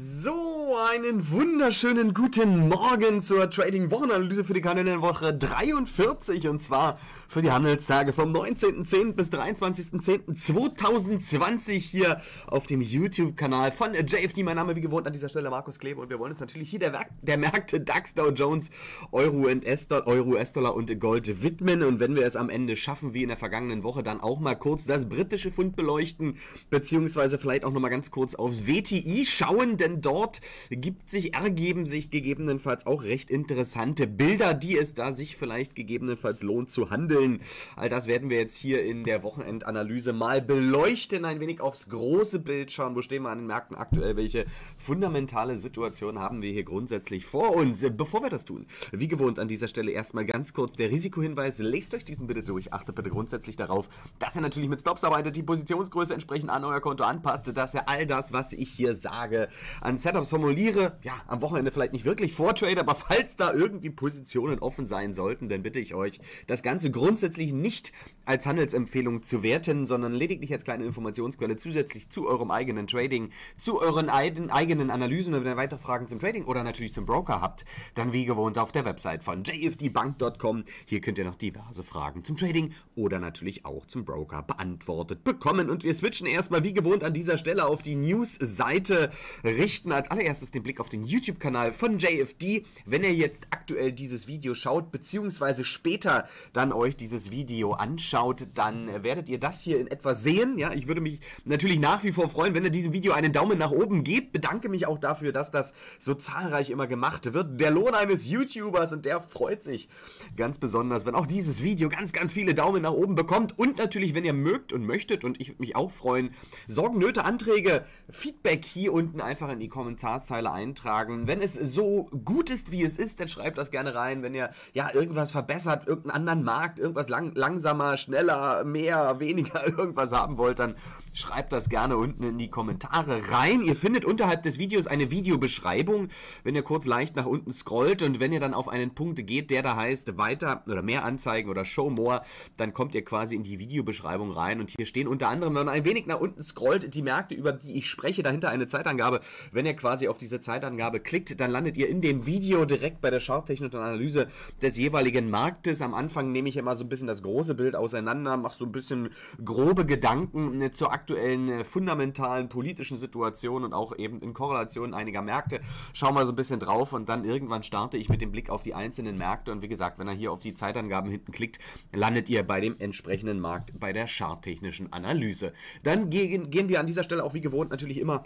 So, einen wunderschönen guten Morgen zur Trading Wochenanalyse für die Kalenderwoche 43 und zwar für die Handelstage vom 19.10. bis 23.10.2020 hier auf dem YouTube-Kanal von JFD. Mein Name wie gewohnt an dieser Stelle Markus Kleber und wir wollen uns natürlich hier der, Werk der Märkte DAX, Dow Jones, Euro, Euro US-Dollar und Gold widmen und wenn wir es am Ende schaffen, wie in der vergangenen Woche, dann auch mal kurz das britische Fund beleuchten, beziehungsweise vielleicht auch nochmal ganz kurz aufs WTI schauen, denn dort gibt sich, ergeben sich gegebenenfalls auch recht interessante Bilder, die es da sich vielleicht gegebenenfalls lohnt zu handeln. All das werden wir jetzt hier in der Wochenendanalyse mal beleuchten, ein wenig aufs große Bild schauen, wo stehen wir an den Märkten aktuell, welche fundamentale Situation haben wir hier grundsätzlich vor uns. Bevor wir das tun, wie gewohnt an dieser Stelle erstmal ganz kurz der Risikohinweis, lest euch diesen bitte durch, achtet bitte grundsätzlich darauf, dass ihr natürlich mit Stops arbeitet, die Positionsgröße entsprechend an euer Konto anpasst, dass ihr all das, was ich hier sage, an Setups vom formuliere, ja, am Wochenende vielleicht nicht wirklich vor Trade, aber falls da irgendwie Positionen offen sein sollten, dann bitte ich euch, das Ganze grundsätzlich nicht als Handelsempfehlung zu werten, sondern lediglich als kleine Informationsquelle zusätzlich zu eurem eigenen Trading, zu euren eigenen Analysen. Und wenn ihr weitere Fragen zum Trading oder natürlich zum Broker habt, dann wie gewohnt auf der Website von jfdbank.com. Hier könnt ihr noch diverse Fragen zum Trading oder natürlich auch zum Broker beantwortet bekommen. Und wir switchen erstmal wie gewohnt an dieser Stelle auf die News-Seite, richten als allererstes erstes den Blick auf den YouTube-Kanal von JFD, wenn ihr jetzt aktuell dieses Video schaut, beziehungsweise später dann euch dieses Video anschaut, dann werdet ihr das hier in etwa sehen. Ja, ich würde mich natürlich nach wie vor freuen, wenn ihr diesem Video einen Daumen nach oben gebt. Bedanke mich auch dafür, dass das so zahlreich immer gemacht wird. Der Lohn eines YouTubers und der freut sich ganz besonders, wenn auch dieses Video ganz, ganz viele Daumen nach oben bekommt. Und natürlich, wenn ihr mögt und möchtet und ich würde mich auch freuen, Sorgen, Nöte, Anträge, Feedback hier unten einfach in die Kommentare Schlagzeile eintragen. Wenn es so gut ist, wie es ist, dann schreibt das gerne rein. Wenn ihr ja irgendwas verbessert, irgendeinen anderen Markt, irgendwas lang langsamer, schneller, mehr, weniger, irgendwas haben wollt, dann schreibt das gerne unten in die Kommentare rein. Ihr findet unterhalb des Videos eine Videobeschreibung, wenn ihr kurz leicht nach unten scrollt und wenn ihr dann auf einen Punkt geht, der da heißt weiter oder mehr anzeigen oder show more, dann kommt ihr quasi in die Videobeschreibung rein und hier stehen unter anderem, wenn man ein wenig nach unten scrollt, die Märkte, über die ich spreche, dahinter eine Zeitangabe. Wenn ihr quasi auf auf diese Zeitangabe klickt, dann landet ihr in dem Video direkt bei der Charttechnik und Analyse des jeweiligen Marktes. Am Anfang nehme ich immer so ein bisschen das große Bild auseinander, mache so ein bisschen grobe Gedanken äh, zur aktuellen äh, fundamentalen politischen Situation und auch eben in Korrelation einiger Märkte. Schau mal so ein bisschen drauf und dann irgendwann starte ich mit dem Blick auf die einzelnen Märkte. Und wie gesagt, wenn er hier auf die Zeitangaben hinten klickt, landet ihr bei dem entsprechenden Markt bei der charttechnischen Analyse. Dann gehen, gehen wir an dieser Stelle auch wie gewohnt natürlich immer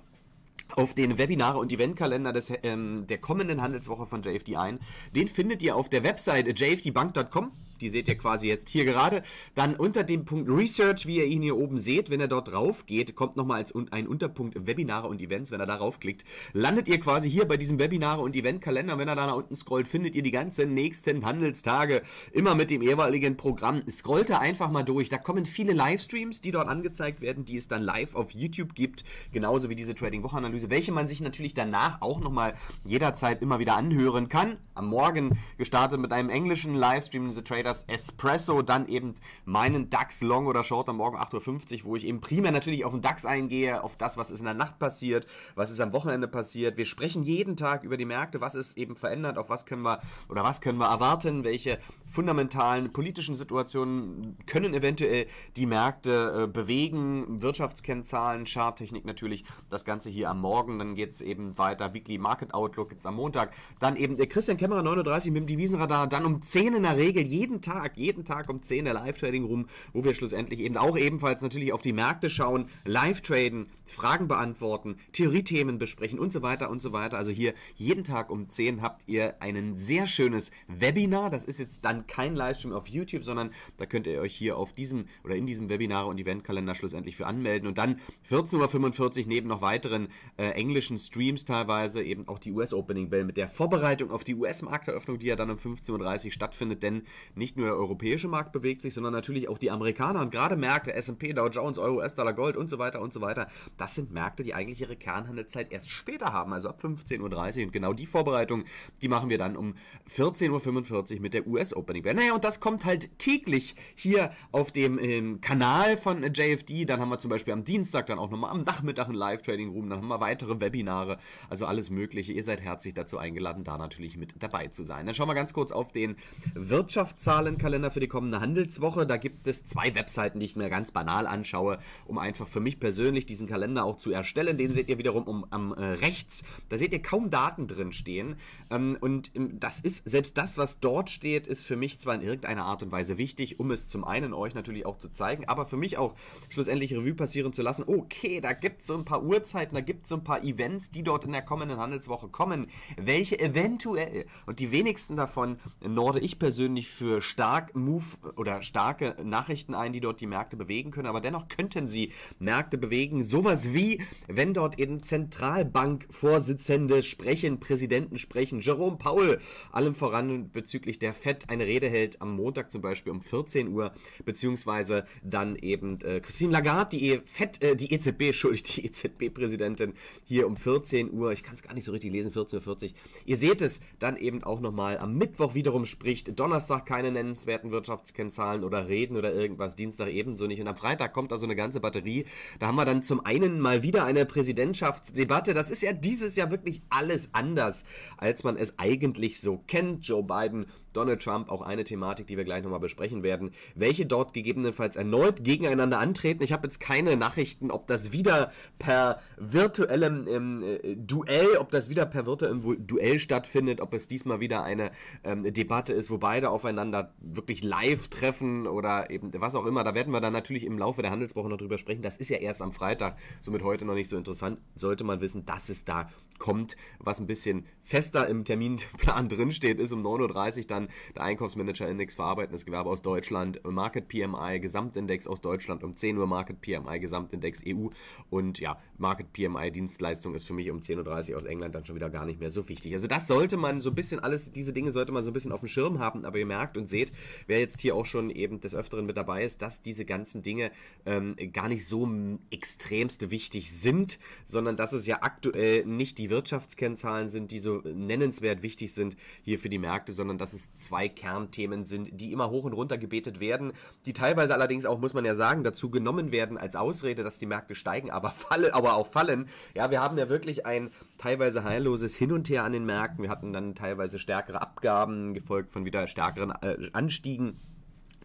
auf den Webinare und Eventkalender des, ähm, der kommenden Handelswoche von JFD ein. Den findet ihr auf der Website jfdbank.com die seht ihr quasi jetzt hier gerade. Dann unter dem Punkt Research, wie ihr ihn hier oben seht, wenn er dort drauf geht, kommt nochmal als un ein Unterpunkt Webinare und Events. Wenn er da klickt, landet ihr quasi hier bei diesem Webinare und Eventkalender. Wenn er da nach unten scrollt, findet ihr die ganzen nächsten Handelstage immer mit dem jeweiligen Programm. Scrollt da einfach mal durch. Da kommen viele Livestreams, die dort angezeigt werden, die es dann live auf YouTube gibt. Genauso wie diese Trading-Wochenanalyse, welche man sich natürlich danach auch nochmal jederzeit immer wieder anhören kann. Am Morgen gestartet mit einem englischen Livestream, The Trader das Espresso, dann eben meinen DAX Long oder Short am Morgen 8.50 Uhr, wo ich eben primär natürlich auf den DAX eingehe, auf das, was ist in der Nacht passiert, was ist am Wochenende passiert. Wir sprechen jeden Tag über die Märkte, was ist eben verändert, auf was können wir oder was können wir erwarten, welche fundamentalen politischen Situationen können eventuell die Märkte äh, bewegen, Wirtschaftskennzahlen, Charttechnik natürlich, das Ganze hier am Morgen, dann geht es eben weiter, Weekly Market Outlook gibt es am Montag, dann eben der äh, Christian Kämmerer 39 mit dem Devisenradar, dann um 10 in der Regel jeden Tag, jeden Tag um 10 der Live-Trading rum, wo wir schlussendlich eben auch ebenfalls natürlich auf die Märkte schauen, live traden, Fragen beantworten, Theoriethemen besprechen und so weiter und so weiter. Also hier jeden Tag um 10 habt ihr ein sehr schönes Webinar. Das ist jetzt dann kein Livestream auf YouTube, sondern da könnt ihr euch hier auf diesem oder in diesem Webinar und Eventkalender schlussendlich für anmelden. Und dann 14.45 Uhr neben noch weiteren äh, englischen Streams teilweise eben auch die US-Opening Bell mit der Vorbereitung auf die US-Markteröffnung, die ja dann um 15.30 Uhr stattfindet. Denn nicht nicht nur der europäische Markt bewegt sich, sondern natürlich auch die Amerikaner und gerade Märkte, S&P, Dow Jones, Euro, US-Dollar, Gold und so weiter und so weiter, das sind Märkte, die eigentlich ihre Kernhandelszeit erst später haben, also ab 15.30 Uhr und genau die Vorbereitung, die machen wir dann um 14.45 Uhr mit der US-Opening Naja, und das kommt halt täglich hier auf dem ähm, Kanal von JFD, dann haben wir zum Beispiel am Dienstag dann auch nochmal am Nachmittag ein Live-Trading-Room, dann haben wir weitere Webinare, also alles mögliche, ihr seid herzlich dazu eingeladen, da natürlich mit dabei zu sein. Dann schauen wir ganz kurz auf den Wirtschaftszeitpunkt Zahlenkalender für die kommende Handelswoche. Da gibt es zwei Webseiten, die ich mir ganz banal anschaue, um einfach für mich persönlich diesen Kalender auch zu erstellen. Den seht ihr wiederum um, am äh, rechts. Da seht ihr kaum Daten drin stehen. Ähm, und ähm, das ist, selbst das, was dort steht, ist für mich zwar in irgendeiner Art und Weise wichtig, um es zum einen euch natürlich auch zu zeigen, aber für mich auch schlussendlich Revue passieren zu lassen. Okay, da gibt es so ein paar Uhrzeiten, da gibt es so ein paar Events, die dort in der kommenden Handelswoche kommen, welche eventuell, und die wenigsten davon norde ich persönlich für stark Move oder starke Nachrichten ein, die dort die Märkte bewegen können. Aber dennoch könnten sie Märkte bewegen. Sowas wie, wenn dort eben Zentralbankvorsitzende sprechen, Präsidenten sprechen, Jerome Powell, allem voran bezüglich der FED eine Rede hält am Montag zum Beispiel um 14 Uhr, beziehungsweise dann eben äh, Christine Lagarde, die, e-, FED, äh, die EZB, Entschuldigung, die EZB-Präsidentin hier um 14 Uhr. Ich kann es gar nicht so richtig lesen, 14.40 Uhr. Ihr seht es dann eben auch nochmal am Mittwoch wiederum spricht, Donnerstag keinen nennenswerten Wirtschaftskennzahlen oder Reden oder irgendwas. Dienstag ebenso nicht. Und am Freitag kommt da so eine ganze Batterie. Da haben wir dann zum einen mal wieder eine Präsidentschaftsdebatte. Das ist ja dieses Jahr wirklich alles anders, als man es eigentlich so kennt. Joe Biden Donald Trump, auch eine Thematik, die wir gleich nochmal besprechen werden, welche dort gegebenenfalls erneut gegeneinander antreten. Ich habe jetzt keine Nachrichten, ob das wieder per virtuellem ähm, äh, Duell, ob das wieder per virtuellem Duell stattfindet, ob es diesmal wieder eine ähm, Debatte ist, wo beide aufeinander wirklich live treffen oder eben was auch immer. Da werden wir dann natürlich im Laufe der Handelswoche noch drüber sprechen. Das ist ja erst am Freitag, somit heute noch nicht so interessant. Sollte man wissen, dass es da kommt, was ein bisschen fester im Terminplan drinsteht, ist um 9.30 Uhr dann der Einkaufsmanager-Index verarbeitendes Gewerbe aus Deutschland, Market PMI, Gesamtindex aus Deutschland, um 10 Uhr Market PMI, Gesamtindex EU und ja, Market PMI Dienstleistung ist für mich um 10.30 Uhr aus England dann schon wieder gar nicht mehr so wichtig. Also das sollte man so ein bisschen alles, diese Dinge sollte man so ein bisschen auf dem Schirm haben, aber ihr merkt und seht, wer jetzt hier auch schon eben des Öfteren mit dabei ist, dass diese ganzen Dinge ähm, gar nicht so extremste wichtig sind, sondern dass es ja aktuell nicht die Wirtschaftskennzahlen sind, die so äh, nennenswert wichtig sind hier für die Märkte, sondern dass es zwei Kernthemen sind, die immer hoch und runter gebetet werden, die teilweise allerdings auch, muss man ja sagen, dazu genommen werden als Ausrede, dass die Märkte steigen, aber, falle, aber auch fallen. Ja, wir haben ja wirklich ein teilweise heilloses Hin und Her an den Märkten. Wir hatten dann teilweise stärkere Abgaben, gefolgt von wieder stärkeren äh, Anstiegen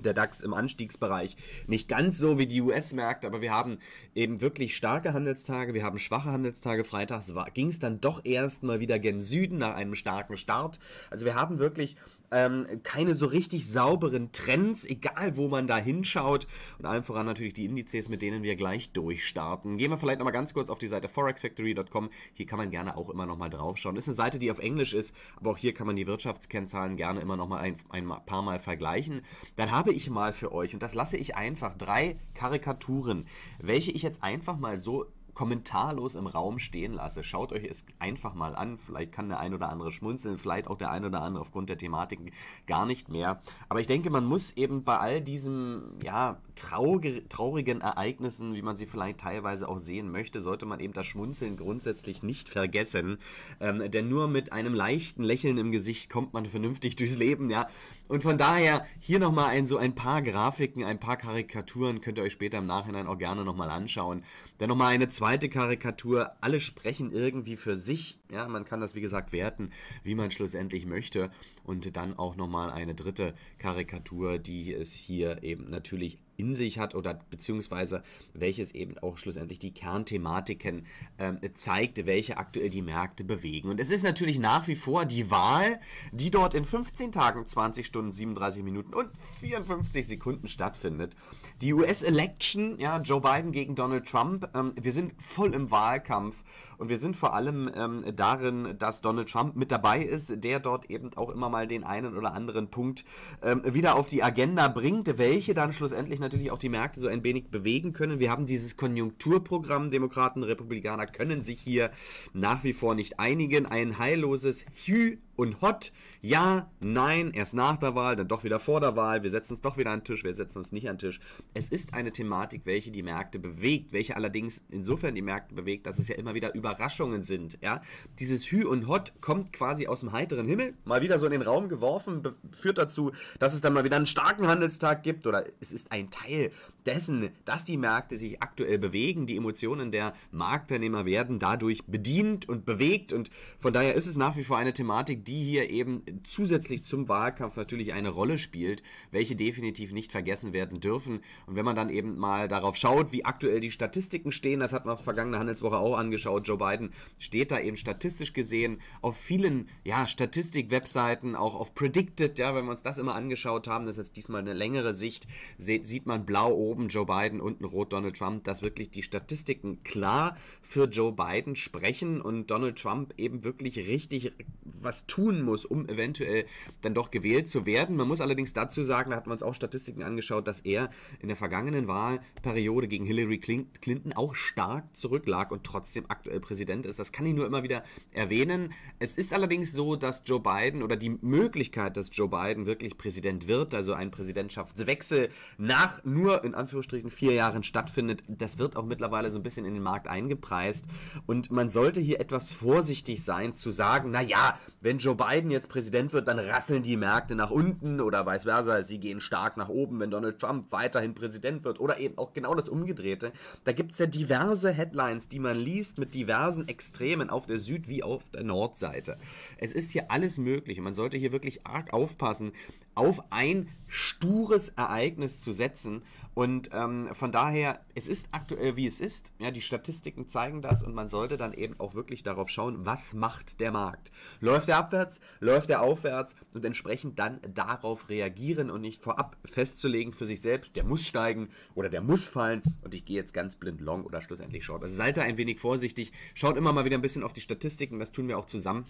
der DAX im Anstiegsbereich. Nicht ganz so wie die US-Märkte, aber wir haben eben wirklich starke Handelstage, wir haben schwache Handelstage. Freitags ging es dann doch erstmal wieder gen Süden nach einem starken Start. Also wir haben wirklich ähm, keine so richtig sauberen Trends, egal wo man da hinschaut. Und allen voran natürlich die Indizes, mit denen wir gleich durchstarten. Gehen wir vielleicht nochmal ganz kurz auf die Seite forexfactory.com. Hier kann man gerne auch immer nochmal draufschauen. Ist eine Seite, die auf Englisch ist, aber auch hier kann man die Wirtschaftskennzahlen gerne immer nochmal ein, ein paar Mal vergleichen. Dann habe ich mal für euch, und das lasse ich einfach, drei Karikaturen, welche ich jetzt einfach mal so kommentarlos im Raum stehen lasse. Schaut euch es einfach mal an. Vielleicht kann der ein oder andere schmunzeln, vielleicht auch der ein oder andere aufgrund der Thematiken gar nicht mehr. Aber ich denke, man muss eben bei all diesem, ja, traurige, traurigen Ereignissen, wie man sie vielleicht teilweise auch sehen möchte, sollte man eben das Schmunzeln grundsätzlich nicht vergessen. Ähm, denn nur mit einem leichten Lächeln im Gesicht kommt man vernünftig durchs Leben, ja. Und von daher hier nochmal ein, so ein paar Grafiken, ein paar Karikaturen könnt ihr euch später im Nachhinein auch gerne nochmal anschauen. Dann nochmal eine zweite Karikatur. Alle sprechen irgendwie für sich ja, man kann das wie gesagt werten, wie man schlussendlich möchte. Und dann auch nochmal eine dritte Karikatur, die es hier eben natürlich in sich hat oder beziehungsweise welches eben auch schlussendlich die Kernthematiken ähm, zeigt, welche aktuell die Märkte bewegen. Und es ist natürlich nach wie vor die Wahl, die dort in 15 Tagen, 20 Stunden, 37 Minuten und 54 Sekunden stattfindet. Die US-Election, ja, Joe Biden gegen Donald Trump. Ähm, wir sind voll im Wahlkampf und wir sind vor allem ähm, darin, dass Donald Trump mit dabei ist, der dort eben auch immer mal den einen oder anderen Punkt ähm, wieder auf die Agenda bringt, welche dann schlussendlich natürlich auch die Märkte so ein wenig bewegen können. Wir haben dieses Konjunkturprogramm, Demokraten, Republikaner können sich hier nach wie vor nicht einigen. Ein heilloses Hü und hot. Ja, nein, erst nach der Wahl, dann doch wieder vor der Wahl. Wir setzen uns doch wieder an den Tisch, wir setzen uns nicht an den Tisch. Es ist eine Thematik, welche die Märkte bewegt, welche allerdings insofern die Märkte bewegt, dass es ja immer wieder Überraschungen sind. Ja? Dieses Hü und Hot kommt quasi aus dem heiteren Himmel, mal wieder so in den Raum geworfen, führt dazu, dass es dann mal wieder einen starken Handelstag gibt oder es ist ein Teil dessen, dass die Märkte sich aktuell bewegen, die Emotionen der Marktteilnehmer werden dadurch bedient und bewegt und von daher ist es nach wie vor eine Thematik, die hier eben zusätzlich zum Wahlkampf natürlich eine Rolle spielt, welche definitiv nicht vergessen werden dürfen. Und wenn man dann eben mal darauf schaut, wie aktuell die Statistiken stehen, das hat man vergangene Handelswoche auch angeschaut, Joe Biden steht da eben statistisch gesehen auf vielen ja, Statistik-Webseiten, auch auf Predicted, ja, wenn wir uns das immer angeschaut haben, das ist jetzt diesmal eine längere Sicht, sieht man blau oben Joe Biden, unten rot Donald Trump, dass wirklich die Statistiken klar für Joe Biden sprechen und Donald Trump eben wirklich richtig was tut tun muss, um eventuell dann doch gewählt zu werden. Man muss allerdings dazu sagen, da hat man uns auch Statistiken angeschaut, dass er in der vergangenen Wahlperiode gegen Hillary Clinton auch stark zurücklag und trotzdem aktuell Präsident ist. Das kann ich nur immer wieder erwähnen. Es ist allerdings so, dass Joe Biden oder die Möglichkeit, dass Joe Biden wirklich Präsident wird, also ein Präsidentschaftswechsel nach nur in Anführungsstrichen vier Jahren stattfindet, das wird auch mittlerweile so ein bisschen in den Markt eingepreist. Und man sollte hier etwas vorsichtig sein zu sagen, naja, wenn Joe Joe Biden jetzt Präsident wird, dann rasseln die Märkte nach unten oder vice versa. Sie gehen stark nach oben, wenn Donald Trump weiterhin Präsident wird oder eben auch genau das Umgedrehte. Da gibt es ja diverse Headlines, die man liest mit diversen Extremen auf der Süd- wie auf der Nordseite. Es ist hier alles möglich und man sollte hier wirklich arg aufpassen, auf ein stures Ereignis zu setzen. Und ähm, von daher, es ist aktuell, wie es ist. Ja, die Statistiken zeigen das und man sollte dann eben auch wirklich darauf schauen, was macht der Markt. Läuft er abwärts, läuft er aufwärts und entsprechend dann darauf reagieren und nicht vorab festzulegen für sich selbst, der muss steigen oder der muss fallen und ich gehe jetzt ganz blind long oder schlussendlich short. Also seid da ein wenig vorsichtig, schaut immer mal wieder ein bisschen auf die Statistiken, das tun wir auch zusammen.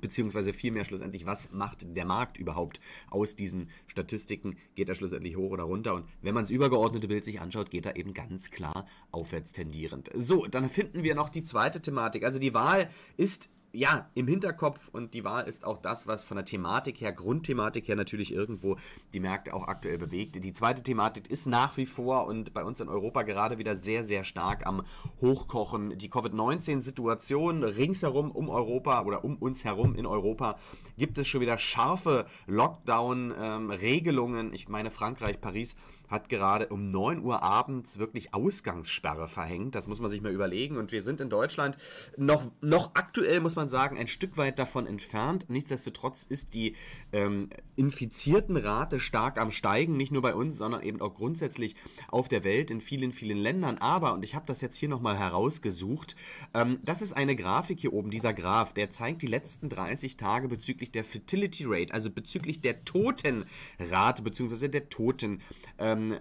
Beziehungsweise vielmehr schlussendlich, was macht der Markt überhaupt aus diesen Statistiken? Geht er schlussendlich hoch oder runter? Und wenn man das übergeordnete Bild sich anschaut, geht er eben ganz klar aufwärts tendierend. So, dann finden wir noch die zweite Thematik. Also die Wahl ist ja, im Hinterkopf und die Wahl ist auch das, was von der Thematik her, Grundthematik her natürlich irgendwo die Märkte auch aktuell bewegt. Die zweite Thematik ist nach wie vor und bei uns in Europa gerade wieder sehr, sehr stark am Hochkochen. Die Covid-19-Situation ringsherum um Europa oder um uns herum in Europa gibt es schon wieder scharfe Lockdown-Regelungen. Ähm, ich meine Frankreich, Paris hat gerade um 9 Uhr abends wirklich Ausgangssperre verhängt. Das muss man sich mal überlegen. Und wir sind in Deutschland noch, noch aktuell, muss man sagen, ein Stück weit davon entfernt. Nichtsdestotrotz ist die ähm, Infiziertenrate stark am Steigen. Nicht nur bei uns, sondern eben auch grundsätzlich auf der Welt in vielen, vielen Ländern. Aber, und ich habe das jetzt hier nochmal herausgesucht, ähm, das ist eine Grafik hier oben. Dieser Graph, der zeigt die letzten 30 Tage bezüglich der Fertility Rate, also bezüglich der Totenrate, beziehungsweise der Toten. Ähm, dann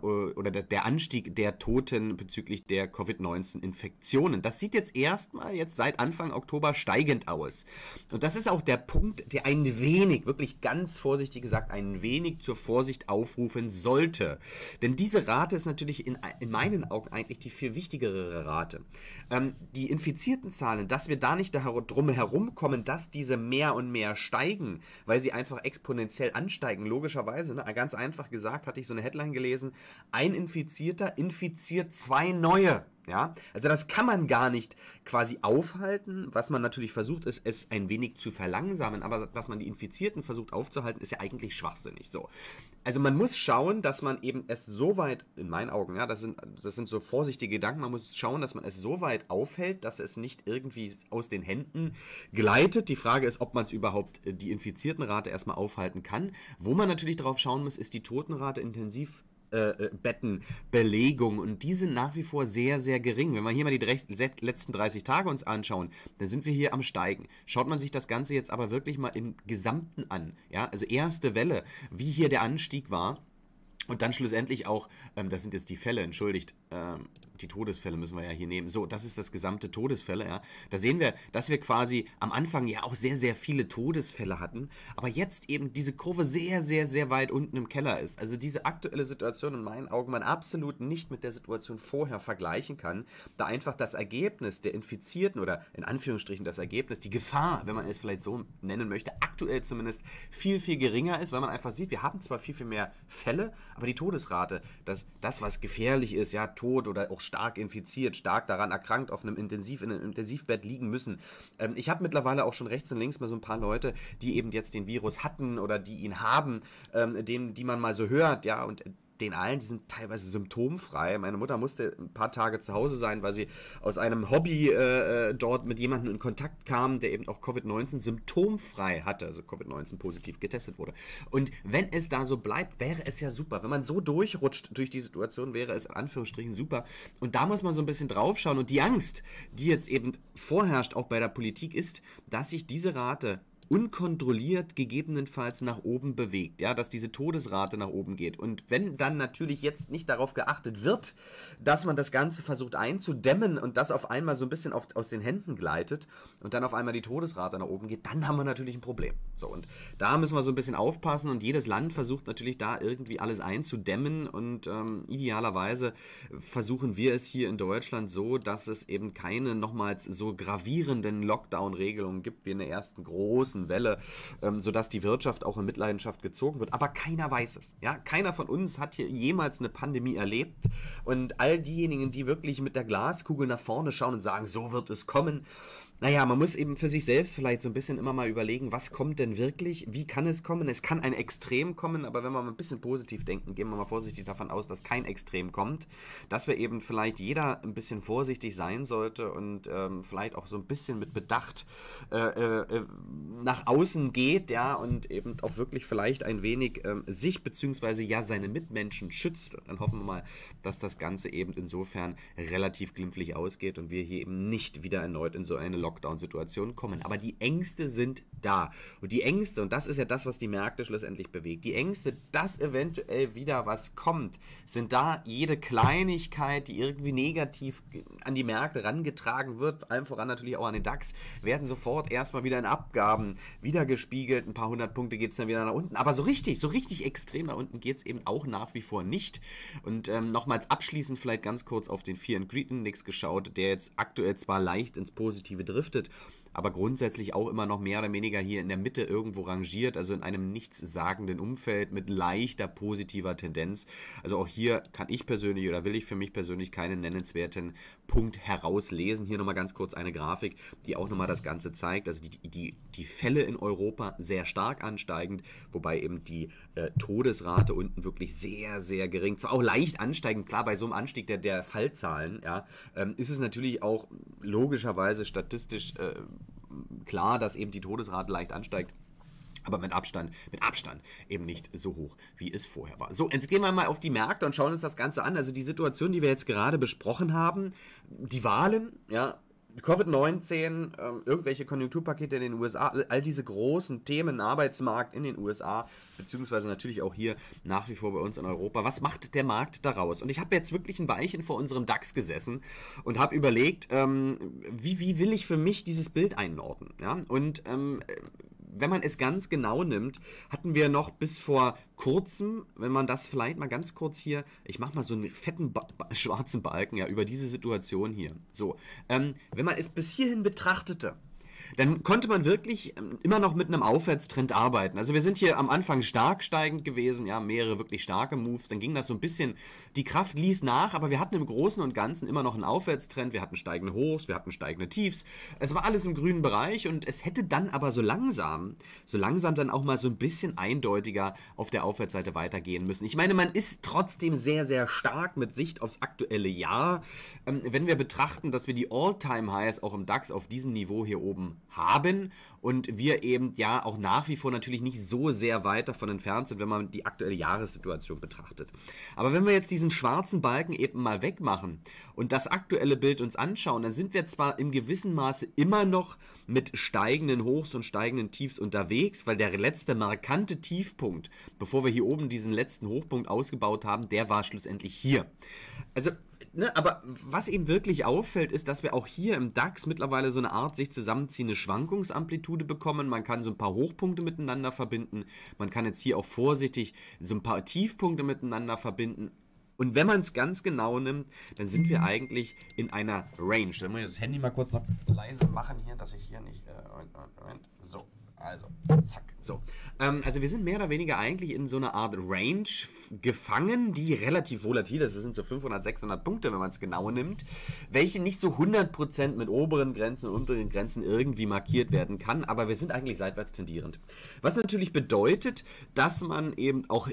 äh, oder der Anstieg der Toten bezüglich der Covid-19-Infektionen. Das sieht jetzt erstmal jetzt seit Anfang Oktober steigend aus. Und das ist auch der Punkt, der ein wenig, wirklich ganz vorsichtig gesagt, ein wenig zur Vorsicht aufrufen sollte. Denn diese Rate ist natürlich in, in meinen Augen eigentlich die viel wichtigere Rate. Ähm, die infizierten Zahlen, dass wir da nicht drum herumkommen, dass diese mehr und mehr steigen, weil sie einfach exponentiell ansteigen, logischerweise. Ne? Ganz einfach gesagt hatte ich so eine Headline Sachen gelesen. Ein Infizierter infiziert zwei neue. Ja, also das kann man gar nicht quasi aufhalten. Was man natürlich versucht, ist, es ein wenig zu verlangsamen. Aber dass man die Infizierten versucht aufzuhalten, ist ja eigentlich schwachsinnig. So, also man muss schauen, dass man eben es so weit, in meinen Augen, ja, das sind, das sind so vorsichtige Gedanken. Man muss schauen, dass man es so weit aufhält, dass es nicht irgendwie aus den Händen gleitet. Die Frage ist, ob man es überhaupt äh, die Infiziertenrate erstmal aufhalten kann. Wo man natürlich darauf schauen muss, ist die Totenrate intensiv äh, äh, Bettenbelegung und die sind nach wie vor sehr, sehr gering. Wenn wir hier mal die letzten 30 Tage uns anschauen, dann sind wir hier am Steigen. Schaut man sich das Ganze jetzt aber wirklich mal im Gesamten an, ja, also erste Welle, wie hier der Anstieg war, und dann schlussendlich auch, ähm, das sind jetzt die Fälle, entschuldigt, ähm, die Todesfälle müssen wir ja hier nehmen. So, das ist das gesamte Todesfälle, ja. Da sehen wir, dass wir quasi am Anfang ja auch sehr, sehr viele Todesfälle hatten, aber jetzt eben diese Kurve sehr, sehr, sehr weit unten im Keller ist. Also diese aktuelle Situation in meinen Augen man absolut nicht mit der Situation vorher vergleichen kann, da einfach das Ergebnis der Infizierten oder in Anführungsstrichen das Ergebnis, die Gefahr, wenn man es vielleicht so nennen möchte, aktuell zumindest viel, viel geringer ist, weil man einfach sieht, wir haben zwar viel, viel mehr Fälle, aber die Todesrate, das, das, was gefährlich ist, ja, tot oder auch stark infiziert, stark daran erkrankt, auf einem, Intensiv, in einem Intensivbett liegen müssen. Ähm, ich habe mittlerweile auch schon rechts und links mal so ein paar Leute, die eben jetzt den Virus hatten oder die ihn haben, ähm, dem, die man mal so hört, ja, und den allen, die sind teilweise symptomfrei. Meine Mutter musste ein paar Tage zu Hause sein, weil sie aus einem Hobby äh, äh, dort mit jemandem in Kontakt kam, der eben auch Covid-19 symptomfrei hatte, also Covid-19 positiv getestet wurde. Und wenn es da so bleibt, wäre es ja super. Wenn man so durchrutscht durch die Situation, wäre es in Anführungsstrichen super. Und da muss man so ein bisschen draufschauen. Und die Angst, die jetzt eben vorherrscht, auch bei der Politik, ist, dass sich diese Rate unkontrolliert gegebenenfalls nach oben bewegt, ja, dass diese Todesrate nach oben geht. Und wenn dann natürlich jetzt nicht darauf geachtet wird, dass man das Ganze versucht einzudämmen und das auf einmal so ein bisschen auf, aus den Händen gleitet und dann auf einmal die Todesrate nach oben geht, dann haben wir natürlich ein Problem. So, und da müssen wir so ein bisschen aufpassen und jedes Land versucht natürlich da irgendwie alles einzudämmen und ähm, idealerweise versuchen wir es hier in Deutschland so, dass es eben keine nochmals so gravierenden Lockdown-Regelungen gibt wie in der ersten großen großen Welle, ähm, sodass die Wirtschaft auch in Mitleidenschaft gezogen wird. Aber keiner weiß es. Ja? Keiner von uns hat hier jemals eine Pandemie erlebt. Und all diejenigen, die wirklich mit der Glaskugel nach vorne schauen und sagen, so wird es kommen, naja, man muss eben für sich selbst vielleicht so ein bisschen immer mal überlegen, was kommt denn wirklich, wie kann es kommen? Es kann ein Extrem kommen, aber wenn wir mal ein bisschen positiv denken, gehen wir mal vorsichtig davon aus, dass kein Extrem kommt, dass wir eben vielleicht jeder ein bisschen vorsichtig sein sollte und ähm, vielleicht auch so ein bisschen mit Bedacht äh, äh, äh nach außen geht, ja, und eben auch wirklich vielleicht ein wenig äh, sich bzw. ja seine Mitmenschen schützt. Und dann hoffen wir mal, dass das Ganze eben insofern relativ glimpflich ausgeht und wir hier eben nicht wieder erneut in so eine Lockdown-Situationen kommen. Aber die Ängste sind da. Und die Ängste, und das ist ja das, was die Märkte schlussendlich bewegt, die Ängste, dass eventuell wieder was kommt, sind da. Jede Kleinigkeit, die irgendwie negativ an die Märkte rangetragen wird, allen voran natürlich auch an den DAX, werden sofort erstmal wieder in Abgaben wiedergespiegelt. Ein paar hundert Punkte geht es dann wieder nach unten. Aber so richtig, so richtig extrem nach unten geht es eben auch nach wie vor nicht. Und ähm, nochmals abschließend vielleicht ganz kurz auf den Fear and Greed Index geschaut, der jetzt aktuell zwar leicht ins Positive drin gedriftet, aber grundsätzlich auch immer noch mehr oder weniger hier in der Mitte irgendwo rangiert, also in einem nichtssagenden Umfeld mit leichter positiver Tendenz. Also auch hier kann ich persönlich oder will ich für mich persönlich keinen nennenswerten Punkt herauslesen. Hier nochmal ganz kurz eine Grafik, die auch nochmal das Ganze zeigt. Also die, die, die Fälle in Europa sehr stark ansteigend, wobei eben die äh, Todesrate unten wirklich sehr, sehr gering. Zwar auch leicht ansteigend, klar, bei so einem Anstieg der, der Fallzahlen, ja, ähm, ist es natürlich auch logischerweise statistisch äh, klar, dass eben die Todesrate leicht ansteigt aber mit Abstand, mit Abstand eben nicht so hoch, wie es vorher war. So, jetzt gehen wir mal auf die Märkte und schauen uns das Ganze an. Also die Situation, die wir jetzt gerade besprochen haben, die Wahlen, ja, Covid-19, ähm, irgendwelche Konjunkturpakete in den USA, all diese großen Themen, Arbeitsmarkt in den USA, beziehungsweise natürlich auch hier nach wie vor bei uns in Europa. Was macht der Markt daraus? Und ich habe jetzt wirklich ein Weilchen vor unserem DAX gesessen und habe überlegt, ähm, wie, wie will ich für mich dieses Bild einordnen? Ja? Und ähm, wenn man es ganz genau nimmt, hatten wir noch bis vor kurzem, wenn man das vielleicht mal ganz kurz hier, ich mache mal so einen fetten ba schwarzen Balken ja über diese Situation hier. So, ähm, wenn man es bis hierhin betrachtete, dann konnte man wirklich ähm, immer noch mit einem Aufwärtstrend arbeiten. Also wir sind hier am Anfang stark steigend gewesen, ja, mehrere wirklich starke Moves, dann ging das so ein bisschen, die Kraft ließ nach, aber wir hatten im Großen und Ganzen immer noch einen Aufwärtstrend, wir hatten steigende Hochs, wir hatten steigende Tiefs, es war alles im grünen Bereich und es hätte dann aber so langsam, so langsam dann auch mal so ein bisschen eindeutiger auf der Aufwärtsseite weitergehen müssen. Ich meine, man ist trotzdem sehr, sehr stark mit Sicht aufs aktuelle Jahr. Ähm, wenn wir betrachten, dass wir die All-Time-Highs auch im DAX auf diesem Niveau hier oben haben und wir eben ja auch nach wie vor natürlich nicht so sehr weit davon entfernt sind, wenn man die aktuelle Jahressituation betrachtet. Aber wenn wir jetzt diesen schwarzen Balken eben mal wegmachen und das aktuelle Bild uns anschauen, dann sind wir zwar im gewissen Maße immer noch mit steigenden Hochs und steigenden Tiefs unterwegs, weil der letzte markante Tiefpunkt, bevor wir hier oben diesen letzten Hochpunkt ausgebaut haben, der war schlussendlich hier. Also Ne, aber was eben wirklich auffällt, ist, dass wir auch hier im DAX mittlerweile so eine Art sich zusammenziehende Schwankungsamplitude bekommen. Man kann so ein paar Hochpunkte miteinander verbinden. Man kann jetzt hier auch vorsichtig so ein paar Tiefpunkte miteinander verbinden. Und wenn man es ganz genau nimmt, dann sind wir mhm. eigentlich in einer Range. Dann muss ich das Handy mal kurz noch leise machen hier, dass ich hier nicht. Äh, Moment, Moment. Also, zack. So. Ähm, also wir sind mehr oder weniger eigentlich in so einer Art Range gefangen, die relativ volatil ist. Das sind so 500, 600 Punkte, wenn man es genau nimmt, welche nicht so 100% mit oberen Grenzen und unteren Grenzen irgendwie markiert werden kann. Aber wir sind eigentlich seitwärts tendierend. Was natürlich bedeutet, dass man eben auch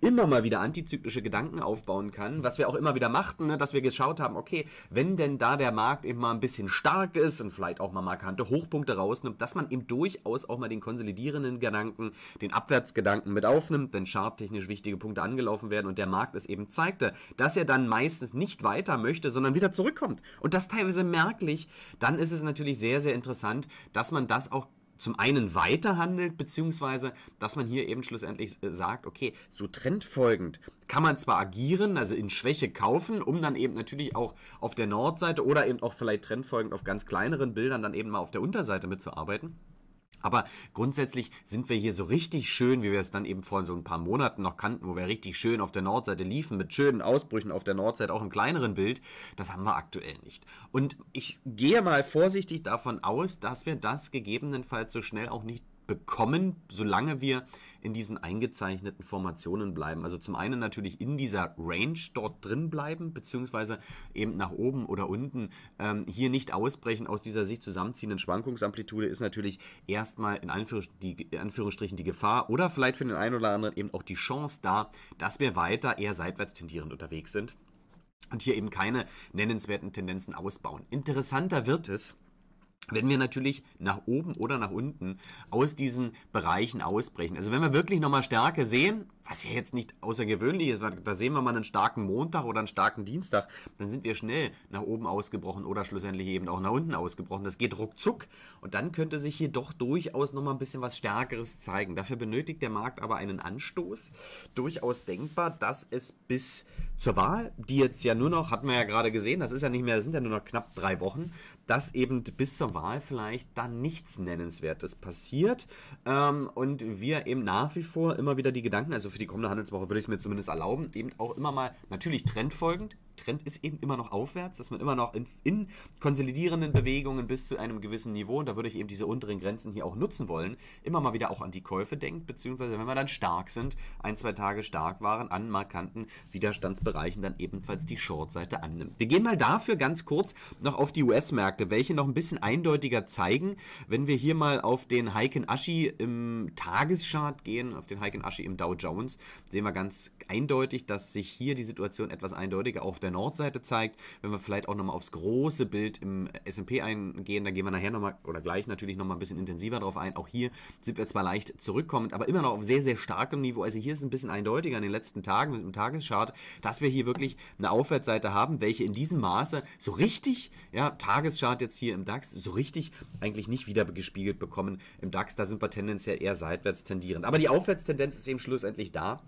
immer mal wieder antizyklische Gedanken aufbauen kann, was wir auch immer wieder machten, ne, dass wir geschaut haben, okay, wenn denn da der Markt eben mal ein bisschen stark ist und vielleicht auch mal markante Hochpunkte rausnimmt, dass man eben durchaus auch mal den konsolidierenden Gedanken, den Abwärtsgedanken mit aufnimmt, wenn charttechnisch wichtige Punkte angelaufen werden und der Markt es eben zeigte, dass er dann meistens nicht weiter möchte, sondern wieder zurückkommt und das teilweise merklich, dann ist es natürlich sehr, sehr interessant, dass man das auch zum einen weiter handelt, beziehungsweise dass man hier eben schlussendlich äh, sagt, okay, so trendfolgend kann man zwar agieren, also in Schwäche kaufen, um dann eben natürlich auch auf der Nordseite oder eben auch vielleicht trendfolgend auf ganz kleineren Bildern dann eben mal auf der Unterseite mitzuarbeiten. Aber grundsätzlich sind wir hier so richtig schön, wie wir es dann eben vor so ein paar Monaten noch kannten, wo wir richtig schön auf der Nordseite liefen, mit schönen Ausbrüchen auf der Nordseite, auch im kleineren Bild. Das haben wir aktuell nicht. Und ich gehe mal vorsichtig davon aus, dass wir das gegebenenfalls so schnell auch nicht bekommen, solange wir in diesen eingezeichneten Formationen bleiben. Also zum einen natürlich in dieser Range dort drin bleiben, beziehungsweise eben nach oben oder unten ähm, hier nicht ausbrechen aus dieser sich zusammenziehenden Schwankungsamplitude ist natürlich erstmal in, in Anführungsstrichen die Gefahr oder vielleicht für den einen oder anderen eben auch die Chance da, dass wir weiter eher seitwärts tendierend unterwegs sind und hier eben keine nennenswerten Tendenzen ausbauen. Interessanter wird es, wenn wir natürlich nach oben oder nach unten aus diesen Bereichen ausbrechen. Also wenn wir wirklich nochmal Stärke sehen, was ja jetzt nicht außergewöhnlich ist, da sehen wir mal einen starken Montag oder einen starken Dienstag, dann sind wir schnell nach oben ausgebrochen oder schlussendlich eben auch nach unten ausgebrochen. Das geht ruckzuck und dann könnte sich hier doch durchaus nochmal ein bisschen was Stärkeres zeigen. Dafür benötigt der Markt aber einen Anstoß. Durchaus denkbar, dass es bis zur Wahl, die jetzt ja nur noch, hatten wir ja gerade gesehen, das ist ja nicht mehr, das sind ja nur noch knapp drei Wochen, dass eben bis zur Wahl vielleicht dann nichts Nennenswertes passiert ähm, und wir eben nach wie vor immer wieder die Gedanken, also für die kommende Handelswoche würde ich es mir zumindest erlauben, eben auch immer mal natürlich trendfolgend, Trend ist eben immer noch aufwärts, dass man immer noch in, in, konsolidierenden Bewegungen bis zu einem gewissen Niveau, und da würde ich eben diese unteren Grenzen hier auch nutzen wollen, immer mal wieder auch an die Käufe denkt, beziehungsweise wenn wir dann stark sind, ein, zwei Tage stark waren, an markanten Widerstandsbereichen dann ebenfalls die Short-Seite annimmt. Wir gehen mal dafür ganz kurz noch auf die US-Märkte, welche noch ein bisschen eindeutiger zeigen, wenn wir hier mal auf den Heiken Ashi im Tageschart gehen, auf den Heiken Ashi im Dow Jones, sehen wir ganz eindeutig, dass sich hier die Situation etwas eindeutiger auf der der Nordseite zeigt. Wenn wir vielleicht auch nochmal aufs große Bild im S&P eingehen, da gehen wir nachher nochmal oder gleich natürlich nochmal ein bisschen intensiver drauf ein. Auch hier sind wir zwar leicht zurückkommend, aber immer noch auf sehr, sehr starkem Niveau. Also hier ist ein bisschen eindeutiger in den letzten Tagen mit dem Tageschart, dass wir hier wirklich eine Aufwärtsseite haben, welche in diesem Maße so richtig, ja, Tageschart jetzt hier im DAX, so richtig eigentlich nicht wieder gespiegelt bekommen. Im DAX, da sind wir tendenziell eher seitwärts tendierend. Aber die Aufwärtstendenz ist eben schlussendlich da.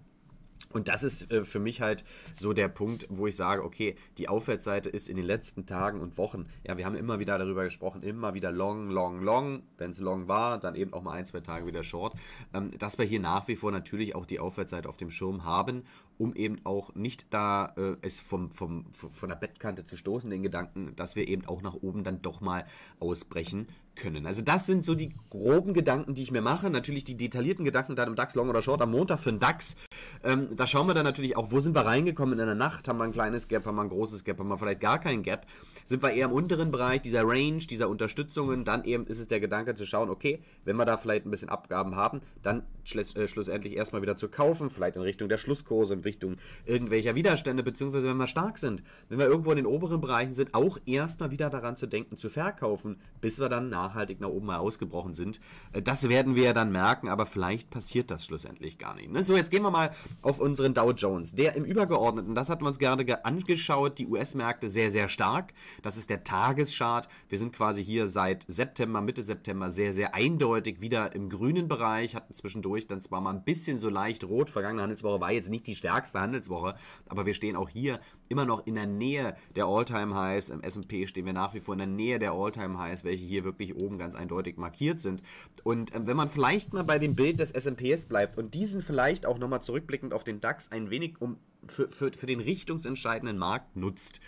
Und das ist äh, für mich halt so der Punkt, wo ich sage, okay, die Aufwärtsseite ist in den letzten Tagen und Wochen, ja, wir haben immer wieder darüber gesprochen, immer wieder long, long, long, wenn es long war, dann eben auch mal ein, zwei Tage wieder short, ähm, dass wir hier nach wie vor natürlich auch die Aufwärtsseite auf dem Schirm haben um eben auch nicht da äh, es vom, vom, von der Bettkante zu stoßen, den Gedanken, dass wir eben auch nach oben dann doch mal ausbrechen können. Also das sind so die groben Gedanken, die ich mir mache. Natürlich die detaillierten Gedanken dann im DAX Long oder Short am Montag für den DAX. Ähm, da schauen wir dann natürlich auch, wo sind wir reingekommen in der Nacht? Haben wir ein kleines Gap, haben wir ein großes Gap, haben wir vielleicht gar keinen Gap? Sind wir eher im unteren Bereich dieser Range, dieser Unterstützungen? Dann eben ist es der Gedanke zu schauen, okay, wenn wir da vielleicht ein bisschen Abgaben haben, dann schluss, äh, schlussendlich erstmal wieder zu kaufen, vielleicht in Richtung der Schlusskurse und Richtung irgendwelcher Widerstände, beziehungsweise wenn wir stark sind, wenn wir irgendwo in den oberen Bereichen sind, auch erstmal wieder daran zu denken, zu verkaufen, bis wir dann nachhaltig nach oben mal ausgebrochen sind. Äh, das werden wir ja dann merken, aber vielleicht passiert das schlussendlich gar nicht. Ne? So, jetzt gehen wir mal auf unseren Dow Jones, der im Übergeordneten, das hatten wir uns gerade angeschaut, die US-Märkte sehr, sehr stark. Das ist der Tageschart. Wir sind quasi hier seit September, Mitte September sehr, sehr eindeutig wieder im grünen Bereich, hatten zwischendurch dann zwar mal ein bisschen so leicht rot, vergangene Handelswoche war jetzt nicht die stärkste stärkste Handelswoche. Aber wir stehen auch hier immer noch in der Nähe der All-Time-Highs. Im S&P stehen wir nach wie vor in der Nähe der All-Time-Highs, welche hier wirklich oben ganz eindeutig markiert sind. Und ähm, wenn man vielleicht mal bei dem Bild des S&Ps bleibt und diesen vielleicht auch nochmal zurückblickend auf den DAX ein wenig um, für, für, für den richtungsentscheidenden Markt nutzt,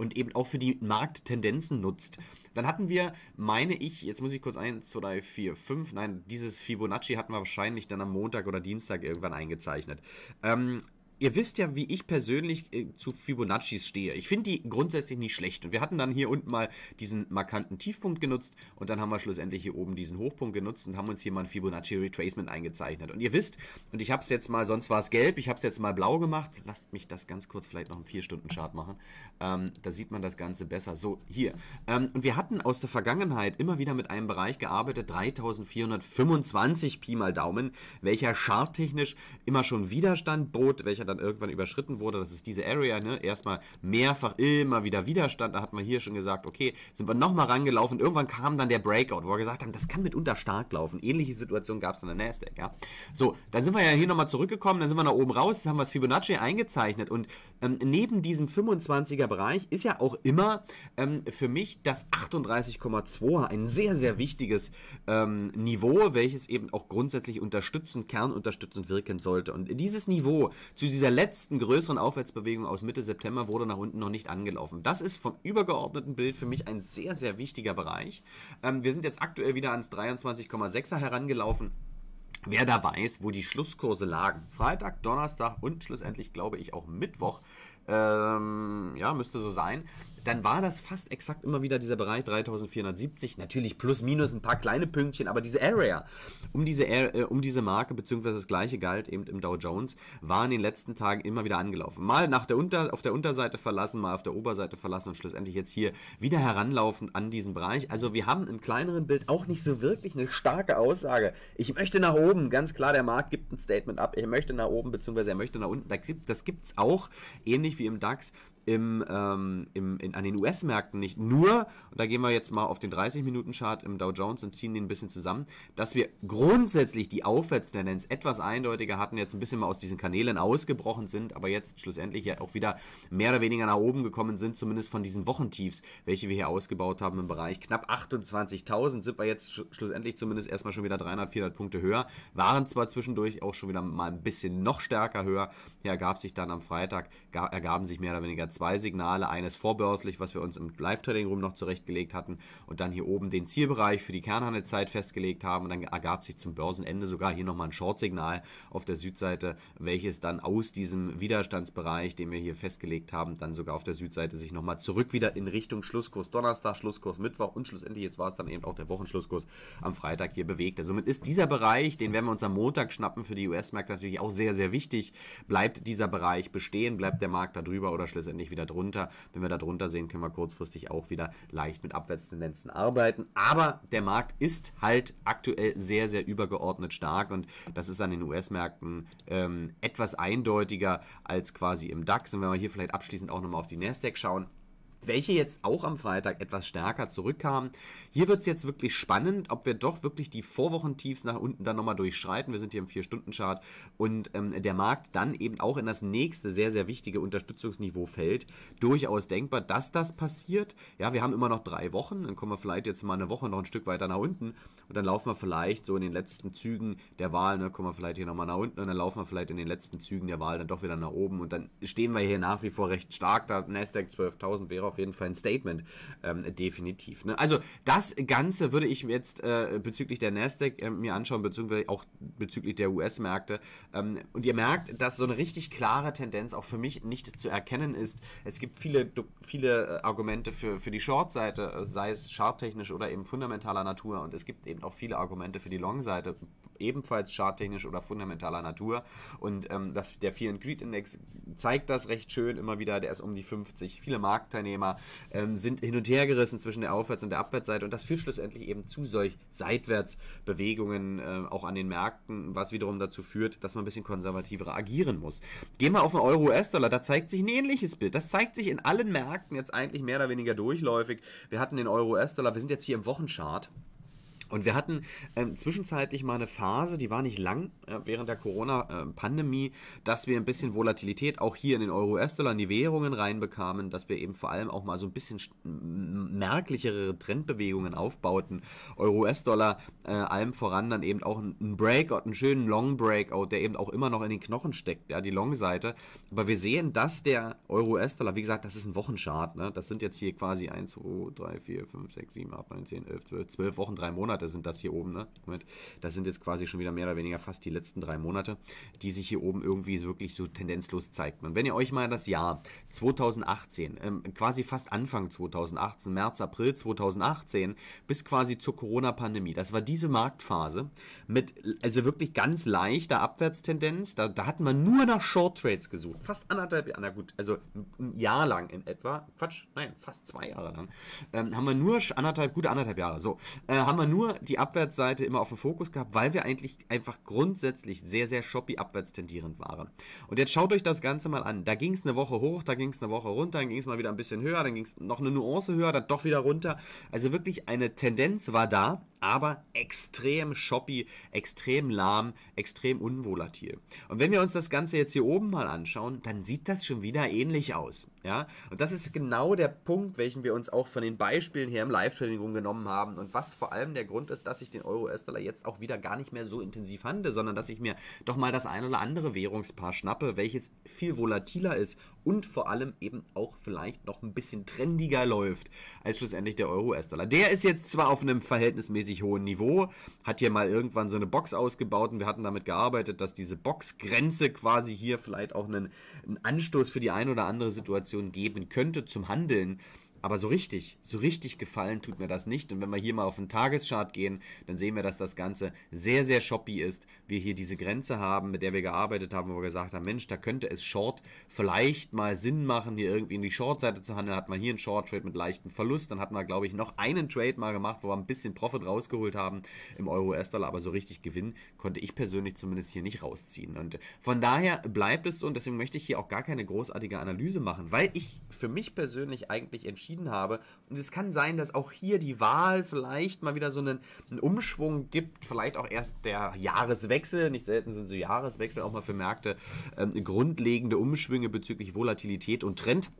und eben auch für die Markttendenzen nutzt. Dann hatten wir, meine ich, jetzt muss ich kurz 1, 2, 3, 4, 5, nein, dieses Fibonacci hatten wir wahrscheinlich dann am Montag oder Dienstag irgendwann eingezeichnet. Ähm, ihr wisst ja, wie ich persönlich äh, zu Fibonaccis stehe. Ich finde die grundsätzlich nicht schlecht. Und wir hatten dann hier unten mal diesen markanten Tiefpunkt genutzt und dann haben wir schlussendlich hier oben diesen Hochpunkt genutzt und haben uns hier mal ein Fibonacci Retracement eingezeichnet. Und ihr wisst, und ich habe es jetzt mal, sonst war es gelb, ich habe es jetzt mal blau gemacht. Lasst mich das ganz kurz vielleicht noch einen 4-Stunden-Chart machen. Ähm, da sieht man das Ganze besser. So, hier. Ähm, und wir hatten aus der Vergangenheit immer wieder mit einem Bereich gearbeitet, 3425 Pi mal Daumen, welcher charttechnisch immer schon Widerstand bot, welcher dann irgendwann überschritten wurde, das ist diese Area, ne? Erstmal mehrfach immer wieder Widerstand, da hat man hier schon gesagt, okay, sind wir nochmal rangelaufen. Irgendwann kam dann der Breakout, wo wir gesagt haben, das kann mitunter stark laufen. Ähnliche Situation gab es in der Nasdaq, ja. So, dann sind wir ja hier nochmal zurückgekommen, dann sind wir nach oben raus, haben wir das Fibonacci eingezeichnet und ähm, neben diesem 25er Bereich ist ja auch immer ähm, für mich das 38,2 ein sehr, sehr wichtiges ähm, Niveau, welches eben auch grundsätzlich unterstützend, kernunterstützend wirken sollte. Und dieses Niveau zu diesem dieser letzten größeren Aufwärtsbewegung aus Mitte September wurde nach unten noch nicht angelaufen. Das ist vom übergeordneten Bild für mich ein sehr, sehr wichtiger Bereich. Ähm, wir sind jetzt aktuell wieder ans 23,6er herangelaufen. Wer da weiß, wo die Schlusskurse lagen, Freitag, Donnerstag und schlussendlich glaube ich auch Mittwoch, ähm, ja, müsste so sein, dann war das fast exakt immer wieder dieser Bereich 3470, natürlich plus minus ein paar kleine Pünktchen, aber diese Area um diese, äh, um diese Marke, beziehungsweise das gleiche galt eben im Dow Jones, war in den letzten Tagen immer wieder angelaufen. Mal nach der Unter, auf der Unterseite verlassen, mal auf der Oberseite verlassen und schlussendlich jetzt hier wieder heranlaufend an diesen Bereich. Also wir haben im kleineren Bild auch nicht so wirklich eine starke Aussage. Ich möchte nach oben, ganz klar, der Markt gibt ein Statement ab, er möchte nach oben, beziehungsweise er möchte nach unten. Das gibt es auch, ähnlich wie im DAX im, ähm, im, in, an den US-Märkten nicht nur, und da gehen wir jetzt mal auf den 30-Minuten-Chart im Dow Jones und ziehen den ein bisschen zusammen, dass wir grundsätzlich die Aufwärtstendenz etwas eindeutiger hatten, jetzt ein bisschen mal aus diesen Kanälen ausgebrochen sind, aber jetzt schlussendlich ja auch wieder mehr oder weniger nach oben gekommen sind, zumindest von diesen Wochentiefs, welche wir hier ausgebaut haben im Bereich knapp 28.000, sind wir jetzt sch schlussendlich zumindest erstmal schon wieder 300, 400 Punkte höher, waren zwar zwischendurch auch schon wieder mal ein bisschen noch stärker höher, ja, ergab sich dann am Freitag, ergaben sich mehr oder weniger zwei Signale, eines vorbörslich, was wir uns im Live-Trading-Room noch zurechtgelegt hatten und dann hier oben den Zielbereich für die Kernhandelszeit festgelegt haben und dann ergab sich zum Börsenende sogar hier nochmal ein Short-Signal auf der Südseite, welches dann aus diesem Widerstandsbereich, den wir hier festgelegt haben, dann sogar auf der Südseite sich nochmal zurück wieder in Richtung Schlusskurs Donnerstag, Schlusskurs Mittwoch und schlussendlich, jetzt war es dann eben auch der Wochenschlusskurs am Freitag hier bewegte. Also somit ist dieser Bereich, den werden wir uns am Montag schnappen, für die US-Märkte natürlich auch sehr, sehr wichtig. Bleibt dieser Bereich bestehen, bleibt der Markt darüber oder schlussendlich gleich wieder drunter. Wenn wir da drunter sehen, können wir kurzfristig auch wieder leicht mit Abwärtstendenzen arbeiten. Aber der Markt ist halt aktuell sehr, sehr übergeordnet stark und das ist an den US-Märkten ähm, etwas eindeutiger als quasi im DAX. Und wenn wir hier vielleicht abschließend auch nochmal auf die Nasdaq schauen, welche jetzt auch am Freitag etwas stärker zurückkamen. Hier wird es jetzt wirklich spannend, ob wir doch wirklich die Vorwochentiefs nach unten dann nochmal durchschreiten. Wir sind hier im 4-Stunden-Chart und ähm, der Markt dann eben auch in das nächste sehr, sehr wichtige Unterstützungsniveau fällt. Durchaus denkbar, dass das passiert. Ja, wir haben immer noch drei Wochen, dann kommen wir vielleicht jetzt mal eine Woche noch ein Stück weiter nach unten und dann laufen wir vielleicht so in den letzten Zügen der Wahl, ne, kommen wir vielleicht hier nochmal nach unten und dann laufen wir vielleicht in den letzten Zügen der Wahl dann doch wieder nach oben und dann stehen wir hier nach wie vor recht stark. Da Nasdaq 12.000 wäre auf jeden Fall ein Statement, ähm, definitiv. Ne? Also das Ganze würde ich jetzt äh, bezüglich der Nasdaq äh, mir anschauen, beziehungsweise auch bezüglich der US-Märkte. Ähm, und ihr merkt, dass so eine richtig klare Tendenz auch für mich nicht zu erkennen ist. Es gibt viele, viele äh, Argumente für, für die Short-Seite, äh, sei es charttechnisch oder eben fundamentaler Natur. Und es gibt eben auch viele Argumente für die Long-Seite, ebenfalls charttechnisch oder fundamentaler Natur. Und ähm, das, der Fear and Greed Index zeigt das recht schön immer wieder. Der ist um die 50. Viele Marktteilnehmer Thema, ähm, sind hin und her gerissen zwischen der Aufwärts- und der Abwärtsseite und das führt schlussendlich eben zu solch Seitwärtsbewegungen äh, auch an den Märkten, was wiederum dazu führt, dass man ein bisschen konservativer agieren muss. Gehen wir auf den Euro-US-Dollar, da zeigt sich ein ähnliches Bild. Das zeigt sich in allen Märkten jetzt eigentlich mehr oder weniger durchläufig. Wir hatten den Euro-US-Dollar, wir sind jetzt hier im Wochenchart. Und wir hatten ähm, zwischenzeitlich mal eine Phase, die war nicht lang, äh, während der Corona-Pandemie, dass wir ein bisschen Volatilität auch hier in den Euro-US-Dollar, in die Währungen reinbekamen, dass wir eben vor allem auch mal so ein bisschen merklichere Trendbewegungen aufbauten. Euro-US-Dollar äh, allem voran dann eben auch ein Breakout, einen schönen Long-Breakout, der eben auch immer noch in den Knochen steckt, ja, die Long-Seite. Aber wir sehen, dass der Euro-US-Dollar, wie gesagt, das ist ein Wochenchart, ne? das sind jetzt hier quasi 1, 2, 3, 4, 5, 6, 7, 8, 9, 10, 11, 12, 12 Wochen, drei Monate. Monate sind das hier oben, ne? Moment. Das sind jetzt quasi schon wieder mehr oder weniger fast die letzten drei Monate, die sich hier oben irgendwie wirklich so tendenzlos zeigt. Und wenn ihr euch mal das Jahr 2018, ähm, quasi fast Anfang 2018, März, April 2018, bis quasi zur Corona-Pandemie, das war diese Marktphase mit, also wirklich ganz leichter Abwärtstendenz, da, da hatten wir nur nach Short Trades gesucht. Fast anderthalb Jahre, na gut, also ein Jahr lang in etwa, Quatsch, nein, fast zwei Jahre lang, ähm, haben wir nur anderthalb, gute anderthalb Jahre, so, äh, haben wir nur die Abwärtsseite immer auf dem Fokus gehabt, weil wir eigentlich einfach grundsätzlich sehr, sehr shoppy abwärts tendierend waren. Und jetzt schaut euch das Ganze mal an. Da ging es eine Woche hoch, da ging es eine Woche runter, dann ging es mal wieder ein bisschen höher, dann ging es noch eine Nuance höher, dann doch wieder runter. Also wirklich eine Tendenz war da, aber extrem shoppy, extrem lahm, extrem unvolatil. Und wenn wir uns das Ganze jetzt hier oben mal anschauen, dann sieht das schon wieder ähnlich aus. Ja? Und das ist genau der Punkt, welchen wir uns auch von den Beispielen her im Live-Trading genommen haben und was vor allem der Grund ist, dass ich den Euro-US-Dollar jetzt auch wieder gar nicht mehr so intensiv handle, sondern dass ich mir doch mal das ein oder andere Währungspaar schnappe, welches viel volatiler ist und vor allem eben auch vielleicht noch ein bisschen trendiger läuft als schlussendlich der Euro-US-Dollar. Der ist jetzt zwar auf einem verhältnismäßig verhältnismäßig hohen Niveau, hat hier mal irgendwann so eine Box ausgebaut und wir hatten damit gearbeitet, dass diese Boxgrenze quasi hier vielleicht auch einen, einen Anstoß für die ein oder andere Situation geben könnte zum Handeln. Aber so richtig, so richtig gefallen tut mir das nicht. Und wenn wir hier mal auf den Tageschart gehen, dann sehen wir, dass das Ganze sehr, sehr shoppy ist. Wir hier diese Grenze haben, mit der wir gearbeitet haben, wo wir gesagt haben, Mensch, da könnte es Short vielleicht mal Sinn machen, hier irgendwie in die Short-Seite zu handeln. Hat man hier einen Short-Trade mit leichtem Verlust. Dann hat man, glaube ich, noch einen Trade mal gemacht, wo wir ein bisschen Profit rausgeholt haben im Euro-US-Dollar. Aber so richtig Gewinn konnte ich persönlich zumindest hier nicht rausziehen. Und von daher bleibt es so. Und deswegen möchte ich hier auch gar keine großartige Analyse machen, weil ich für mich persönlich eigentlich entschieden entschieden habe. Und es kann sein, dass auch hier die Wahl vielleicht mal wieder so einen, einen Umschwung gibt, vielleicht auch erst der Jahreswechsel. Nicht selten sind so Jahreswechsel auch mal für Märkte ähm, grundlegende Umschwünge bezüglich Volatilität und Trend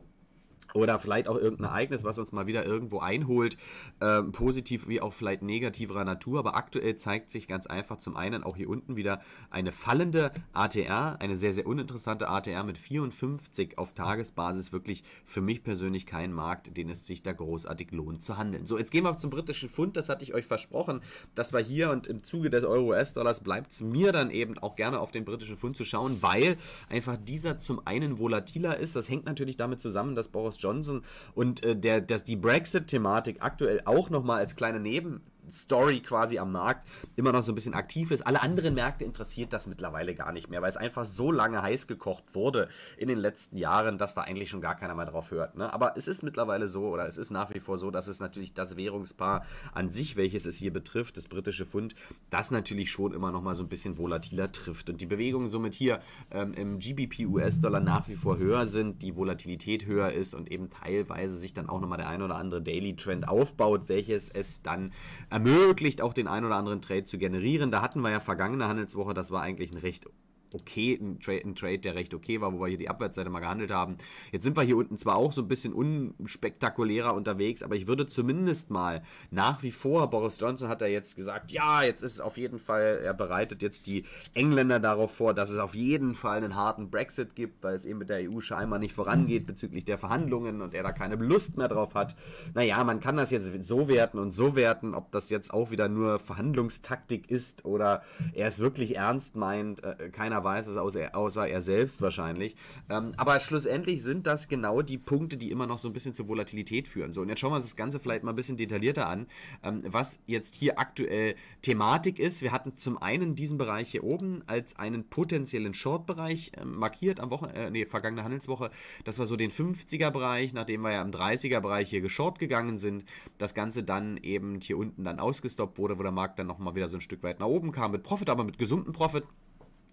oder vielleicht auch irgendein Ereignis, was uns mal wieder irgendwo einholt, äh, positiv wie auch vielleicht negativerer Natur. Aber aktuell zeigt sich ganz einfach zum einen auch hier unten wieder eine fallende ATR, eine sehr, sehr uninteressante ATR mit 54 auf Tagesbasis. Wirklich für mich persönlich kein Markt, den es sich da großartig lohnt zu handeln. So, jetzt gehen wir zum britischen Pfund. Das hatte ich euch versprochen. Das war hier und im Zuge des Euro-US-Dollars bleibt es mir dann eben auch gerne auf den britischen Pfund zu schauen, weil einfach dieser zum einen volatiler ist. Das hängt natürlich damit zusammen, dass Boris Johnson und äh, der, dass die Brexit-Thematik aktuell auch nochmal als kleine Neben- Story quasi am Markt immer noch so ein bisschen aktiv ist. Alle anderen Märkte interessiert das mittlerweile gar nicht mehr, weil es einfach so lange heiß gekocht wurde in den letzten Jahren, dass da eigentlich schon gar keiner mehr drauf hört. Ne? Aber es ist mittlerweile so oder es ist nach wie vor so, dass es natürlich das Währungspaar an sich, welches es hier betrifft, das britische Pfund, das natürlich schon immer noch mal so ein bisschen volatiler trifft. Und die Bewegungen somit hier ähm, im GBP US-Dollar nach wie vor höher sind, die Volatilität höher ist und eben teilweise sich dann auch noch mal der ein oder andere Daily Trend aufbaut, welches es dann am ermöglicht auch den ein oder anderen Trade zu generieren. Da hatten wir ja vergangene Handelswoche, das war eigentlich ein recht okay, ein, Tra ein Trade, der recht okay war, wo wir hier die Abwärtsseite mal gehandelt haben. Jetzt sind wir hier unten zwar auch so ein bisschen unspektakulärer unterwegs, aber ich würde zumindest mal nach wie vor, Boris Johnson hat ja jetzt gesagt, ja, jetzt ist es auf jeden Fall, er bereitet jetzt die Engländer darauf vor, dass es auf jeden Fall einen harten Brexit gibt, weil es eben mit der EU scheinbar nicht vorangeht bezüglich der Verhandlungen und er da keine Lust mehr drauf hat. Naja, man kann das jetzt so werten und so werten, ob das jetzt auch wieder nur Verhandlungstaktik ist oder er es wirklich ernst meint, äh, keiner keiner weiß es, außer, außer er selbst wahrscheinlich. Ähm, aber schlussendlich sind das genau die Punkte, die immer noch so ein bisschen zur Volatilität führen. So, und jetzt schauen wir uns das Ganze vielleicht mal ein bisschen detaillierter an, ähm, was jetzt hier aktuell Thematik ist. Wir hatten zum einen diesen Bereich hier oben als einen potenziellen Short-Bereich äh, markiert am Wochen äh, nee, vergangene Handelswoche. Das war so den 50er-Bereich, nachdem wir ja im 30er-Bereich hier geschort gegangen sind. Das Ganze dann eben hier unten dann ausgestoppt wurde, wo der Markt dann nochmal wieder so ein Stück weit nach oben kam mit Profit, aber mit gesundem Profit.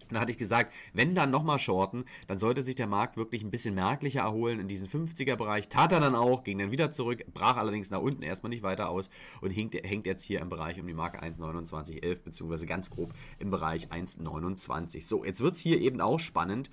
Und da hatte ich gesagt, wenn dann nochmal shorten, dann sollte sich der Markt wirklich ein bisschen merklicher erholen in diesen 50er-Bereich. Tat er dann auch, ging dann wieder zurück, brach allerdings nach unten erstmal nicht weiter aus und hängt, hängt jetzt hier im Bereich um die Marke 1,2911 beziehungsweise ganz grob im Bereich 1,29. So, jetzt wird es hier eben auch spannend.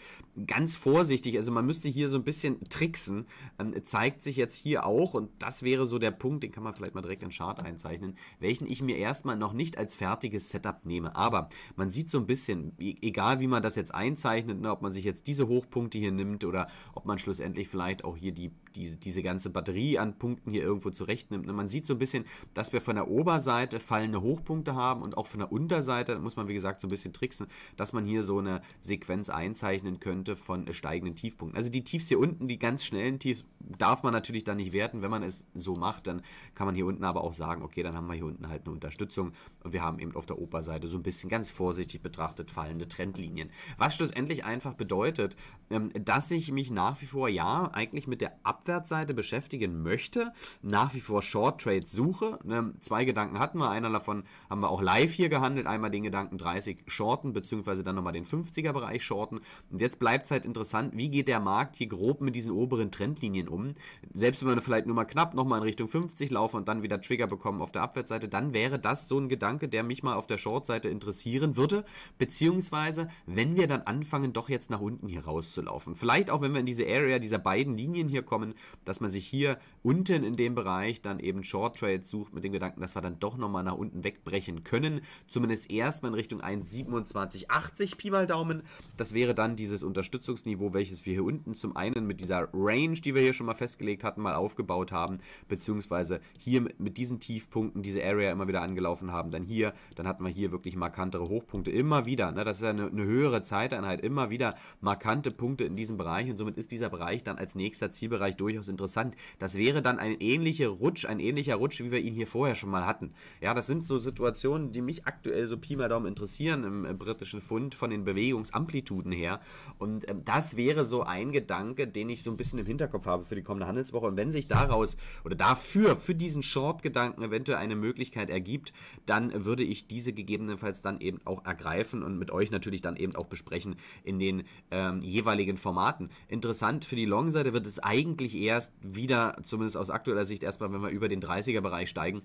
Ganz vorsichtig, also man müsste hier so ein bisschen tricksen. Ähm, zeigt sich jetzt hier auch und das wäre so der Punkt, den kann man vielleicht mal direkt in Chart einzeichnen, welchen ich mir erstmal noch nicht als fertiges Setup nehme. Aber man sieht so ein bisschen, egal egal wie man das jetzt einzeichnet, ne, ob man sich jetzt diese Hochpunkte hier nimmt oder ob man schlussendlich vielleicht auch hier die, die, diese ganze Batterie an Punkten hier irgendwo zurecht nimmt. Ne, man sieht so ein bisschen, dass wir von der Oberseite fallende Hochpunkte haben und auch von der Unterseite, da muss man wie gesagt so ein bisschen tricksen, dass man hier so eine Sequenz einzeichnen könnte von äh, steigenden Tiefpunkten. Also die Tiefs hier unten, die ganz schnellen Tiefs, darf man natürlich dann nicht werten. Wenn man es so macht, dann kann man hier unten aber auch sagen, okay, dann haben wir hier unten halt eine Unterstützung und wir haben eben auf der Oberseite so ein bisschen ganz vorsichtig betrachtet fallende Trends Trendlinien. Was schlussendlich einfach bedeutet, ähm, dass ich mich nach wie vor ja eigentlich mit der Abwärtsseite beschäftigen möchte, nach wie vor Short Trades suche. Ne, zwei Gedanken hatten wir, einer davon haben wir auch live hier gehandelt, einmal den Gedanken 30 shorten, beziehungsweise dann nochmal den 50er Bereich shorten. Und jetzt bleibt es halt interessant, wie geht der Markt hier grob mit diesen oberen Trendlinien um? Selbst wenn wir vielleicht nur mal knapp nochmal in Richtung 50 laufen und dann wieder Trigger bekommen auf der Abwärtsseite, dann wäre das so ein Gedanke, der mich mal auf der Short-Seite interessieren würde, beziehungsweise Wegweiser, wenn wir dann anfangen, doch jetzt nach unten hier rauszulaufen. Vielleicht auch, wenn wir in diese Area dieser beiden Linien hier kommen, dass man sich hier unten in dem Bereich dann eben Short Trades sucht, mit dem Gedanken, dass wir dann doch nochmal nach unten wegbrechen können. Zumindest erstmal in Richtung 1,2780 Pi mal Daumen. Das wäre dann dieses Unterstützungsniveau, welches wir hier unten zum einen mit dieser Range, die wir hier schon mal festgelegt hatten, mal aufgebaut haben, beziehungsweise hier mit diesen Tiefpunkten diese Area immer wieder angelaufen haben. Dann hier, dann hatten wir hier wirklich markantere Hochpunkte immer wieder. Ne? Das ist ja eine eine, höhere Zeiteinheit immer wieder markante Punkte in diesem Bereich und somit ist dieser Bereich dann als nächster Zielbereich durchaus interessant. Das wäre dann ein ähnlicher Rutsch, ein ähnlicher Rutsch, wie wir ihn hier vorher schon mal hatten. Ja, das sind so Situationen, die mich aktuell so Pi mal Daumen interessieren im britischen Fund von den Bewegungsamplituden her. Und ähm, das wäre so ein Gedanke, den ich so ein bisschen im Hinterkopf habe für die kommende Handelswoche. Und wenn sich daraus oder dafür, für diesen Short-Gedanken eventuell eine Möglichkeit ergibt, dann würde ich diese gegebenenfalls dann eben auch ergreifen und mit euch natürlich natürlich dann eben auch besprechen in den ähm, jeweiligen Formaten. Interessant für die Long-Seite wird es eigentlich erst wieder, zumindest aus aktueller Sicht, erstmal, wenn wir über den 30er-Bereich steigen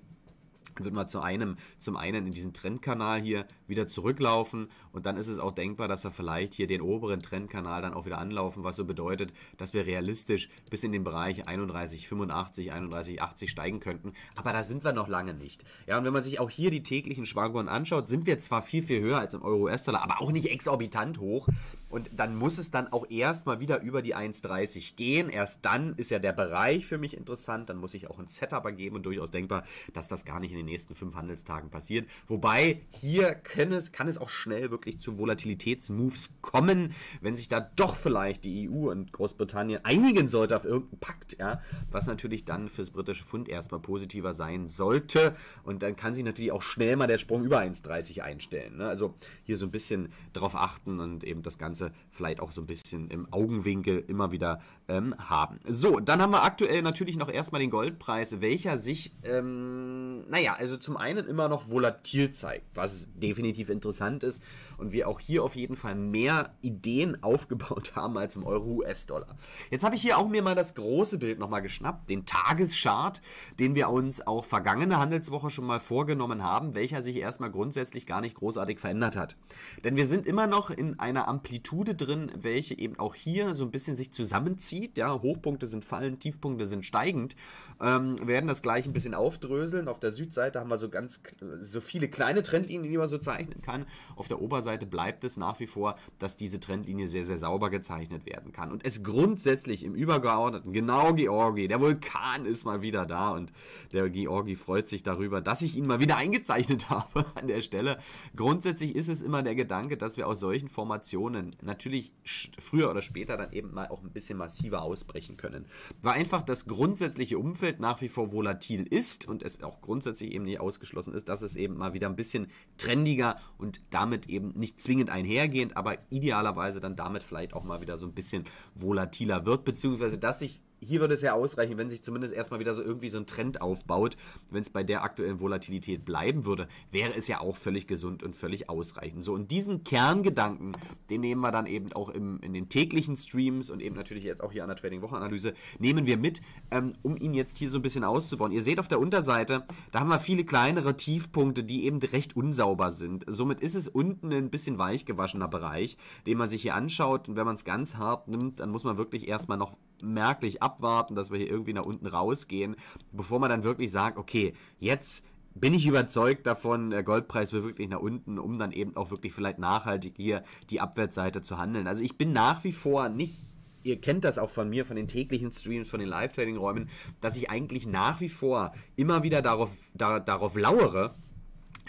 wird man zu einem, zum einen in diesen Trendkanal hier wieder zurücklaufen und dann ist es auch denkbar, dass er vielleicht hier den oberen Trendkanal dann auch wieder anlaufen, was so bedeutet, dass wir realistisch bis in den Bereich 31,85, 31,80 steigen könnten. Aber da sind wir noch lange nicht. Ja, und wenn man sich auch hier die täglichen Schwankungen anschaut, sind wir zwar viel, viel höher als im Euro-US-Dollar, aber auch nicht exorbitant hoch. Und dann muss es dann auch erstmal wieder über die 1,30 gehen. Erst dann ist ja der Bereich für mich interessant. Dann muss ich auch ein Setup ergeben und durchaus denkbar, dass das gar nicht in den nächsten fünf Handelstagen passiert. Wobei hier kann es, kann es auch schnell wirklich zu Volatilitätsmoves kommen, wenn sich da doch vielleicht die EU und Großbritannien einigen sollte auf irgendeinen Pakt, ja, was natürlich dann fürs britische Pfund erstmal positiver sein sollte. Und dann kann sich natürlich auch schnell mal der Sprung über 1,30 einstellen. Ne? Also hier so ein bisschen drauf achten und eben das Ganze Ganze vielleicht auch so ein bisschen im Augenwinkel immer wieder ähm, haben. So, dann haben wir aktuell natürlich noch erstmal den Goldpreis, welcher sich, ähm, naja, also zum einen immer noch volatil zeigt, was definitiv interessant ist und wir auch hier auf jeden Fall mehr Ideen aufgebaut haben als im Euro-US-Dollar. Jetzt habe ich hier auch mir mal das große Bild nochmal geschnappt, den Tageschart, den wir uns auch vergangene Handelswoche schon mal vorgenommen haben, welcher sich erstmal grundsätzlich gar nicht großartig verändert hat. Denn wir sind immer noch in einer Amplitude Amplitude drin, welche eben auch hier so ein bisschen sich zusammenzieht. Ja, Hochpunkte sind fallend, Tiefpunkte sind steigend. Ähm, wir werden das gleich ein bisschen aufdröseln. Auf der Südseite haben wir so ganz so viele kleine Trendlinien, die man so zeichnen kann. Auf der Oberseite bleibt es nach wie vor, dass diese Trendlinie sehr, sehr sauber gezeichnet werden kann. Und es grundsätzlich im Übergeordneten, genau Georgi, der Vulkan ist mal wieder da und der Georgi freut sich darüber, dass ich ihn mal wieder eingezeichnet habe an der Stelle. Grundsätzlich ist es immer der Gedanke, dass wir aus solchen Formationen natürlich früher oder später dann eben mal auch ein bisschen massiver ausbrechen können. Weil einfach das grundsätzliche Umfeld nach wie vor volatil ist und es auch grundsätzlich eben nicht ausgeschlossen ist, dass es eben mal wieder ein bisschen trendiger und damit eben nicht zwingend einhergehend, aber idealerweise dann damit vielleicht auch mal wieder so ein bisschen volatiler wird, beziehungsweise dass sich hier würde es ja ausreichen, wenn sich zumindest erstmal wieder so irgendwie so ein Trend aufbaut. Wenn es bei der aktuellen Volatilität bleiben würde, wäre es ja auch völlig gesund und völlig ausreichend. So, und diesen Kerngedanken, den nehmen wir dann eben auch im, in den täglichen Streams und eben natürlich jetzt auch hier an der Trading-Wochenanalyse, nehmen wir mit, ähm, um ihn jetzt hier so ein bisschen auszubauen. Ihr seht auf der Unterseite, da haben wir viele kleinere Tiefpunkte, die eben recht unsauber sind. Somit ist es unten ein bisschen weichgewaschener Bereich, den man sich hier anschaut. Und wenn man es ganz hart nimmt, dann muss man wirklich erstmal noch merklich abwarten, dass wir hier irgendwie nach unten rausgehen, bevor man dann wirklich sagt, okay, jetzt bin ich überzeugt davon, der Goldpreis will wirklich nach unten, um dann eben auch wirklich vielleicht nachhaltig hier die Abwärtsseite zu handeln. Also ich bin nach wie vor nicht ihr kennt das auch von mir, von den täglichen Streams, von den Live-Trading-Räumen, dass ich eigentlich nach wie vor immer wieder darauf, da, darauf lauere,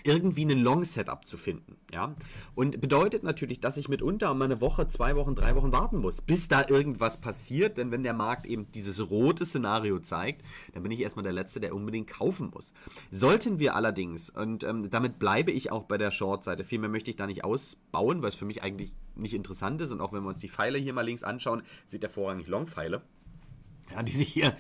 irgendwie einen Long-Setup zu finden. Ja? Und bedeutet natürlich, dass ich mitunter mal eine Woche, zwei Wochen, drei Wochen warten muss, bis da irgendwas passiert. Denn wenn der Markt eben dieses rote Szenario zeigt, dann bin ich erstmal der Letzte, der unbedingt kaufen muss. Sollten wir allerdings, und ähm, damit bleibe ich auch bei der Short-Seite, vielmehr möchte ich da nicht ausbauen, weil es für mich eigentlich nicht interessant ist. Und auch wenn wir uns die Pfeile hier mal links anschauen, sieht er vorrangig Long-Pfeile, ja, die sich hier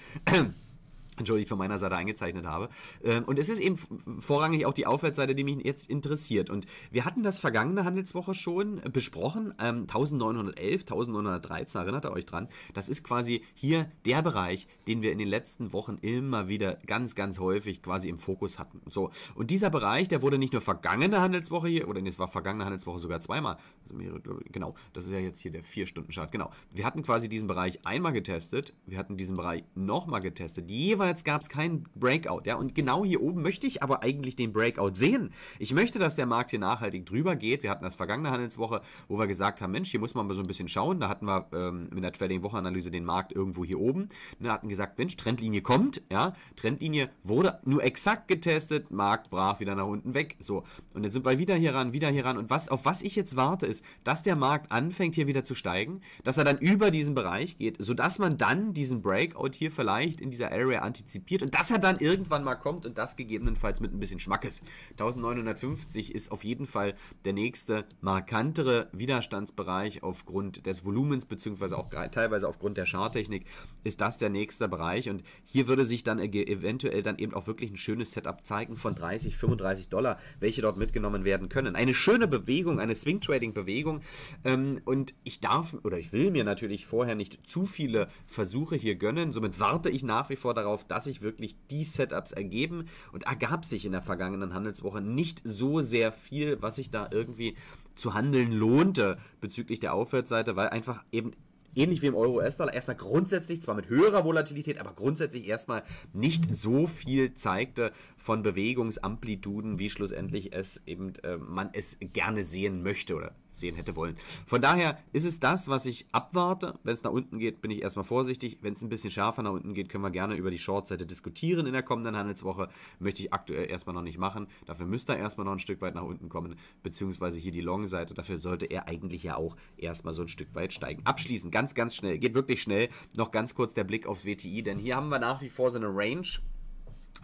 entschuldigt, von meiner Seite eingezeichnet habe. Ähm, und es ist eben vorrangig auch die Aufwärtsseite, die mich jetzt interessiert. Und wir hatten das vergangene Handelswoche schon besprochen, 1911, ähm, 1913, erinnert ihr euch dran? Das ist quasi hier der Bereich, den wir in den letzten Wochen immer wieder ganz, ganz häufig quasi im Fokus hatten. So, und dieser Bereich, der wurde nicht nur vergangene Handelswoche hier, oder es war vergangene Handelswoche sogar zweimal, also mehrere, genau, das ist ja jetzt hier der vier stunden chart genau. Wir hatten quasi diesen Bereich einmal getestet, wir hatten diesen Bereich nochmal getestet, jeweils Andererseits gab es keinen Breakout, ja. Und genau hier oben möchte ich aber eigentlich den Breakout sehen. Ich möchte, dass der Markt hier nachhaltig drüber geht. Wir hatten das vergangene Handelswoche, wo wir gesagt haben, Mensch, hier muss man mal so ein bisschen schauen. Da hatten wir ähm, in der Trading-Wochenanalyse den Markt irgendwo hier oben. Da hatten gesagt, Mensch, Trendlinie kommt, ja. Trendlinie wurde nur exakt getestet, Markt brach wieder nach unten weg. So. Und jetzt sind wir wieder hier ran, wieder hier ran. Und was, auf was ich jetzt warte, ist, dass der Markt anfängt, hier wieder zu steigen, dass er dann über diesen Bereich geht, sodass man dann diesen Breakout hier vielleicht in dieser Area anti antizipiert und dass er dann irgendwann mal kommt und das gegebenenfalls mit ein bisschen Schmackes. 1950 ist auf jeden Fall der nächste markantere Widerstandsbereich aufgrund des Volumens beziehungsweise auch teilweise aufgrund der Schartechnik ist das der nächste Bereich und hier würde sich dann eventuell dann eben auch wirklich ein schönes Setup zeigen von 30, 35 Dollar, welche dort mitgenommen werden können. Eine schöne Bewegung, eine Swing Trading Bewegung ähm, und ich darf oder ich will mir natürlich vorher nicht zu viele Versuche hier gönnen, somit warte ich nach wie vor darauf, dass sich wirklich die Setups ergeben und ergab sich in der vergangenen Handelswoche nicht so sehr viel, was sich da irgendwie zu handeln lohnte bezüglich der Aufwärtsseite, weil einfach eben ähnlich wie im Euro-US-Dollar erstmal grundsätzlich, zwar mit höherer Volatilität, aber grundsätzlich erstmal nicht so viel zeigte von Bewegungsamplituden, wie schlussendlich es eben äh, man es gerne sehen möchte oder sehen hätte wollen. Von daher ist es das, was ich abwarte. Wenn es nach unten geht, bin ich erstmal vorsichtig. Wenn es ein bisschen schärfer nach unten geht, können wir gerne über die Shortseite diskutieren in der kommenden Handelswoche. Möchte ich aktuell erstmal noch nicht machen. Dafür müsste er erstmal noch ein Stück weit nach unten kommen, beziehungsweise hier die Long-Seite. Dafür sollte er eigentlich ja auch erstmal so ein Stück weit steigen. Abschließend, ganz, ganz schnell, geht wirklich schnell, noch ganz kurz der Blick aufs WTI, denn hier haben wir nach wie vor so eine Range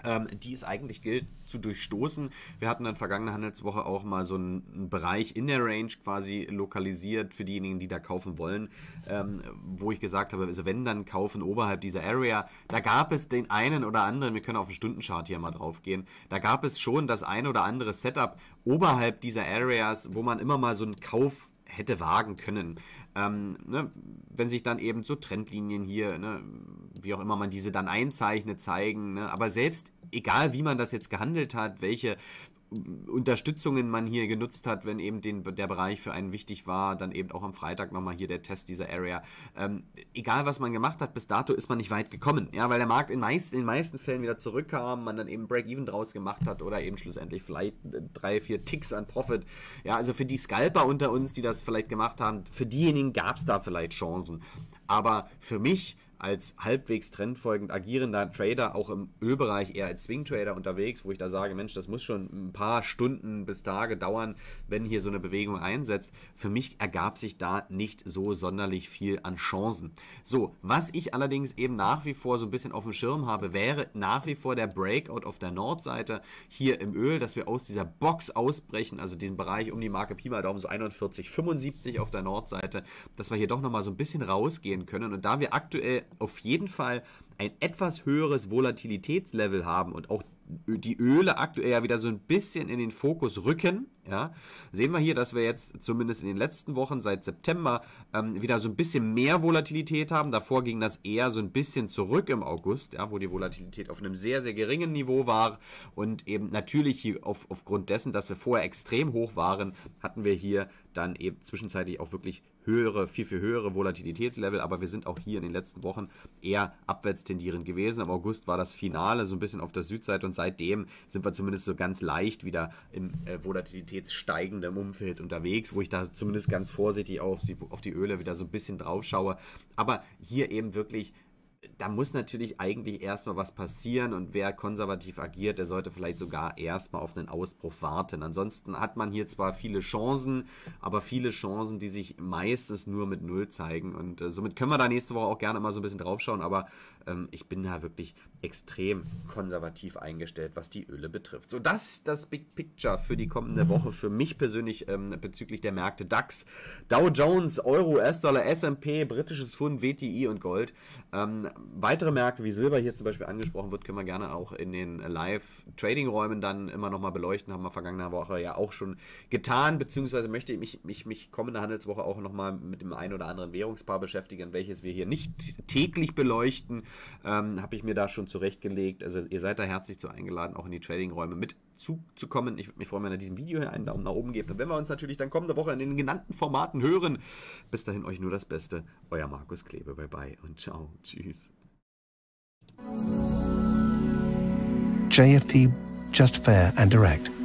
ähm, die es eigentlich gilt zu durchstoßen. Wir hatten dann vergangene Handelswoche auch mal so einen, Bereich in der Range quasi lokalisiert für diejenigen, die da kaufen wollen, ähm, wo ich gesagt habe, also wenn dann kaufen oberhalb dieser Area, da gab es den einen oder anderen, wir können auf den Stundenchart hier mal drauf gehen, da gab es schon das ein oder andere Setup oberhalb dieser Areas, wo man immer mal so einen Kauf hätte wagen können. Ähm, ne, wenn sich dann eben so Trendlinien hier, ne, wie auch immer man diese dann einzeichnet, zeigen. Ne? Aber selbst, egal wie man das jetzt gehandelt hat, welche Unterstützungen man hier genutzt hat, wenn eben den, der Bereich für einen wichtig war, dann eben auch am Freitag nochmal hier der Test dieser Area. Ähm, egal was man gemacht hat, bis dato ist man nicht weit gekommen, ja, weil der Markt in, meist, in den meisten Fällen wieder zurückkam, man dann eben Break-Even draus gemacht hat oder eben schlussendlich vielleicht äh, drei, vier Ticks an Profit. Ja, also für die Scalper unter uns, die das vielleicht gemacht haben, für diejenigen gab es da vielleicht Chancen. Aber für mich als halbwegs trendfolgend agierender Trader auch im Ölbereich eher als Swing Trader unterwegs, wo ich da sage, Mensch, das muss schon ein paar Stunden bis Tage dauern, wenn hier so eine Bewegung einsetzt. Für mich ergab sich da nicht so sonderlich viel an Chancen. So, was ich allerdings eben nach wie vor so ein bisschen auf dem Schirm habe, wäre nach wie vor der Breakout auf der Nordseite hier im Öl, dass wir aus dieser Box ausbrechen, also diesen Bereich um die Marke Pi mal Daumen so 41,75 auf der Nordseite, dass wir hier doch nochmal so ein bisschen rausgehen können. Und da wir aktuell auf jeden Fall ein etwas höheres Volatilitätslevel haben und auch die Öle aktuell ja wieder so ein bisschen in den Fokus rücken, ja, sehen wir hier, dass wir jetzt zumindest in den letzten Wochen seit September ähm, wieder so ein bisschen mehr Volatilität haben. Davor ging das eher so ein bisschen zurück im August, ja, wo die Volatilität auf einem sehr, sehr geringen Niveau war. Und eben natürlich hier auf, aufgrund dessen, dass wir vorher extrem hoch waren, hatten wir hier dann eben zwischenzeitlich auch wirklich höhere, viel, viel höhere Volatilitätslevel. Aber wir sind auch hier in den letzten Wochen eher abwärts tendierend gewesen. Im August war das Finale so ein bisschen auf der Südseite und seitdem sind wir zumindest so ganz leicht wieder im äh, Volatilität qualitätssteigendem Umfeld unterwegs, wo ich da zumindest ganz vorsichtig auf, auf die Öle wieder so ein bisschen drauf schaue. Aber hier eben wirklich da muss natürlich eigentlich erstmal was passieren und wer konservativ agiert, der sollte vielleicht sogar erstmal auf einen Ausbruch warten. Ansonsten hat man hier zwar viele Chancen, aber viele Chancen, die sich meistens nur mit Null zeigen und äh, somit können wir da nächste Woche auch gerne mal so ein bisschen draufschauen, aber ähm, ich bin da wirklich extrem konservativ eingestellt, was die Öle betrifft. So, das ist das Big Picture für die kommende Woche für mich persönlich ähm, bezüglich der Märkte DAX, Dow Jones, Euro, US-Dollar, S&P, britisches Pfund, WTI und Gold. Ähm, weitere Märkte wie Silber hier zum Beispiel angesprochen wird, können wir gerne auch in den Live-Trading-Räumen dann immer nochmal beleuchten, haben wir vergangene Woche ja auch schon getan, beziehungsweise möchte ich mich, mich, mich kommende Handelswoche auch nochmal mit dem einen oder anderen Währungspaar beschäftigen, welches wir hier nicht täglich beleuchten ähm, habe ich mir da schon zurechtgelegt. Also ihr seid da herzlich zu eingeladen, auch in die Trading-Räume mitzukommen. Ich würde mich freuen, wenn ihr diesem Video hier einen Daumen nach oben gebt. Und wenn wir uns natürlich dann kommende Woche in den genannten Formaten hören. Bis dahin euch nur das Beste. Euer Markus Klebe. Bye bye und ciao. Tschüss. JFT, just fair and direct.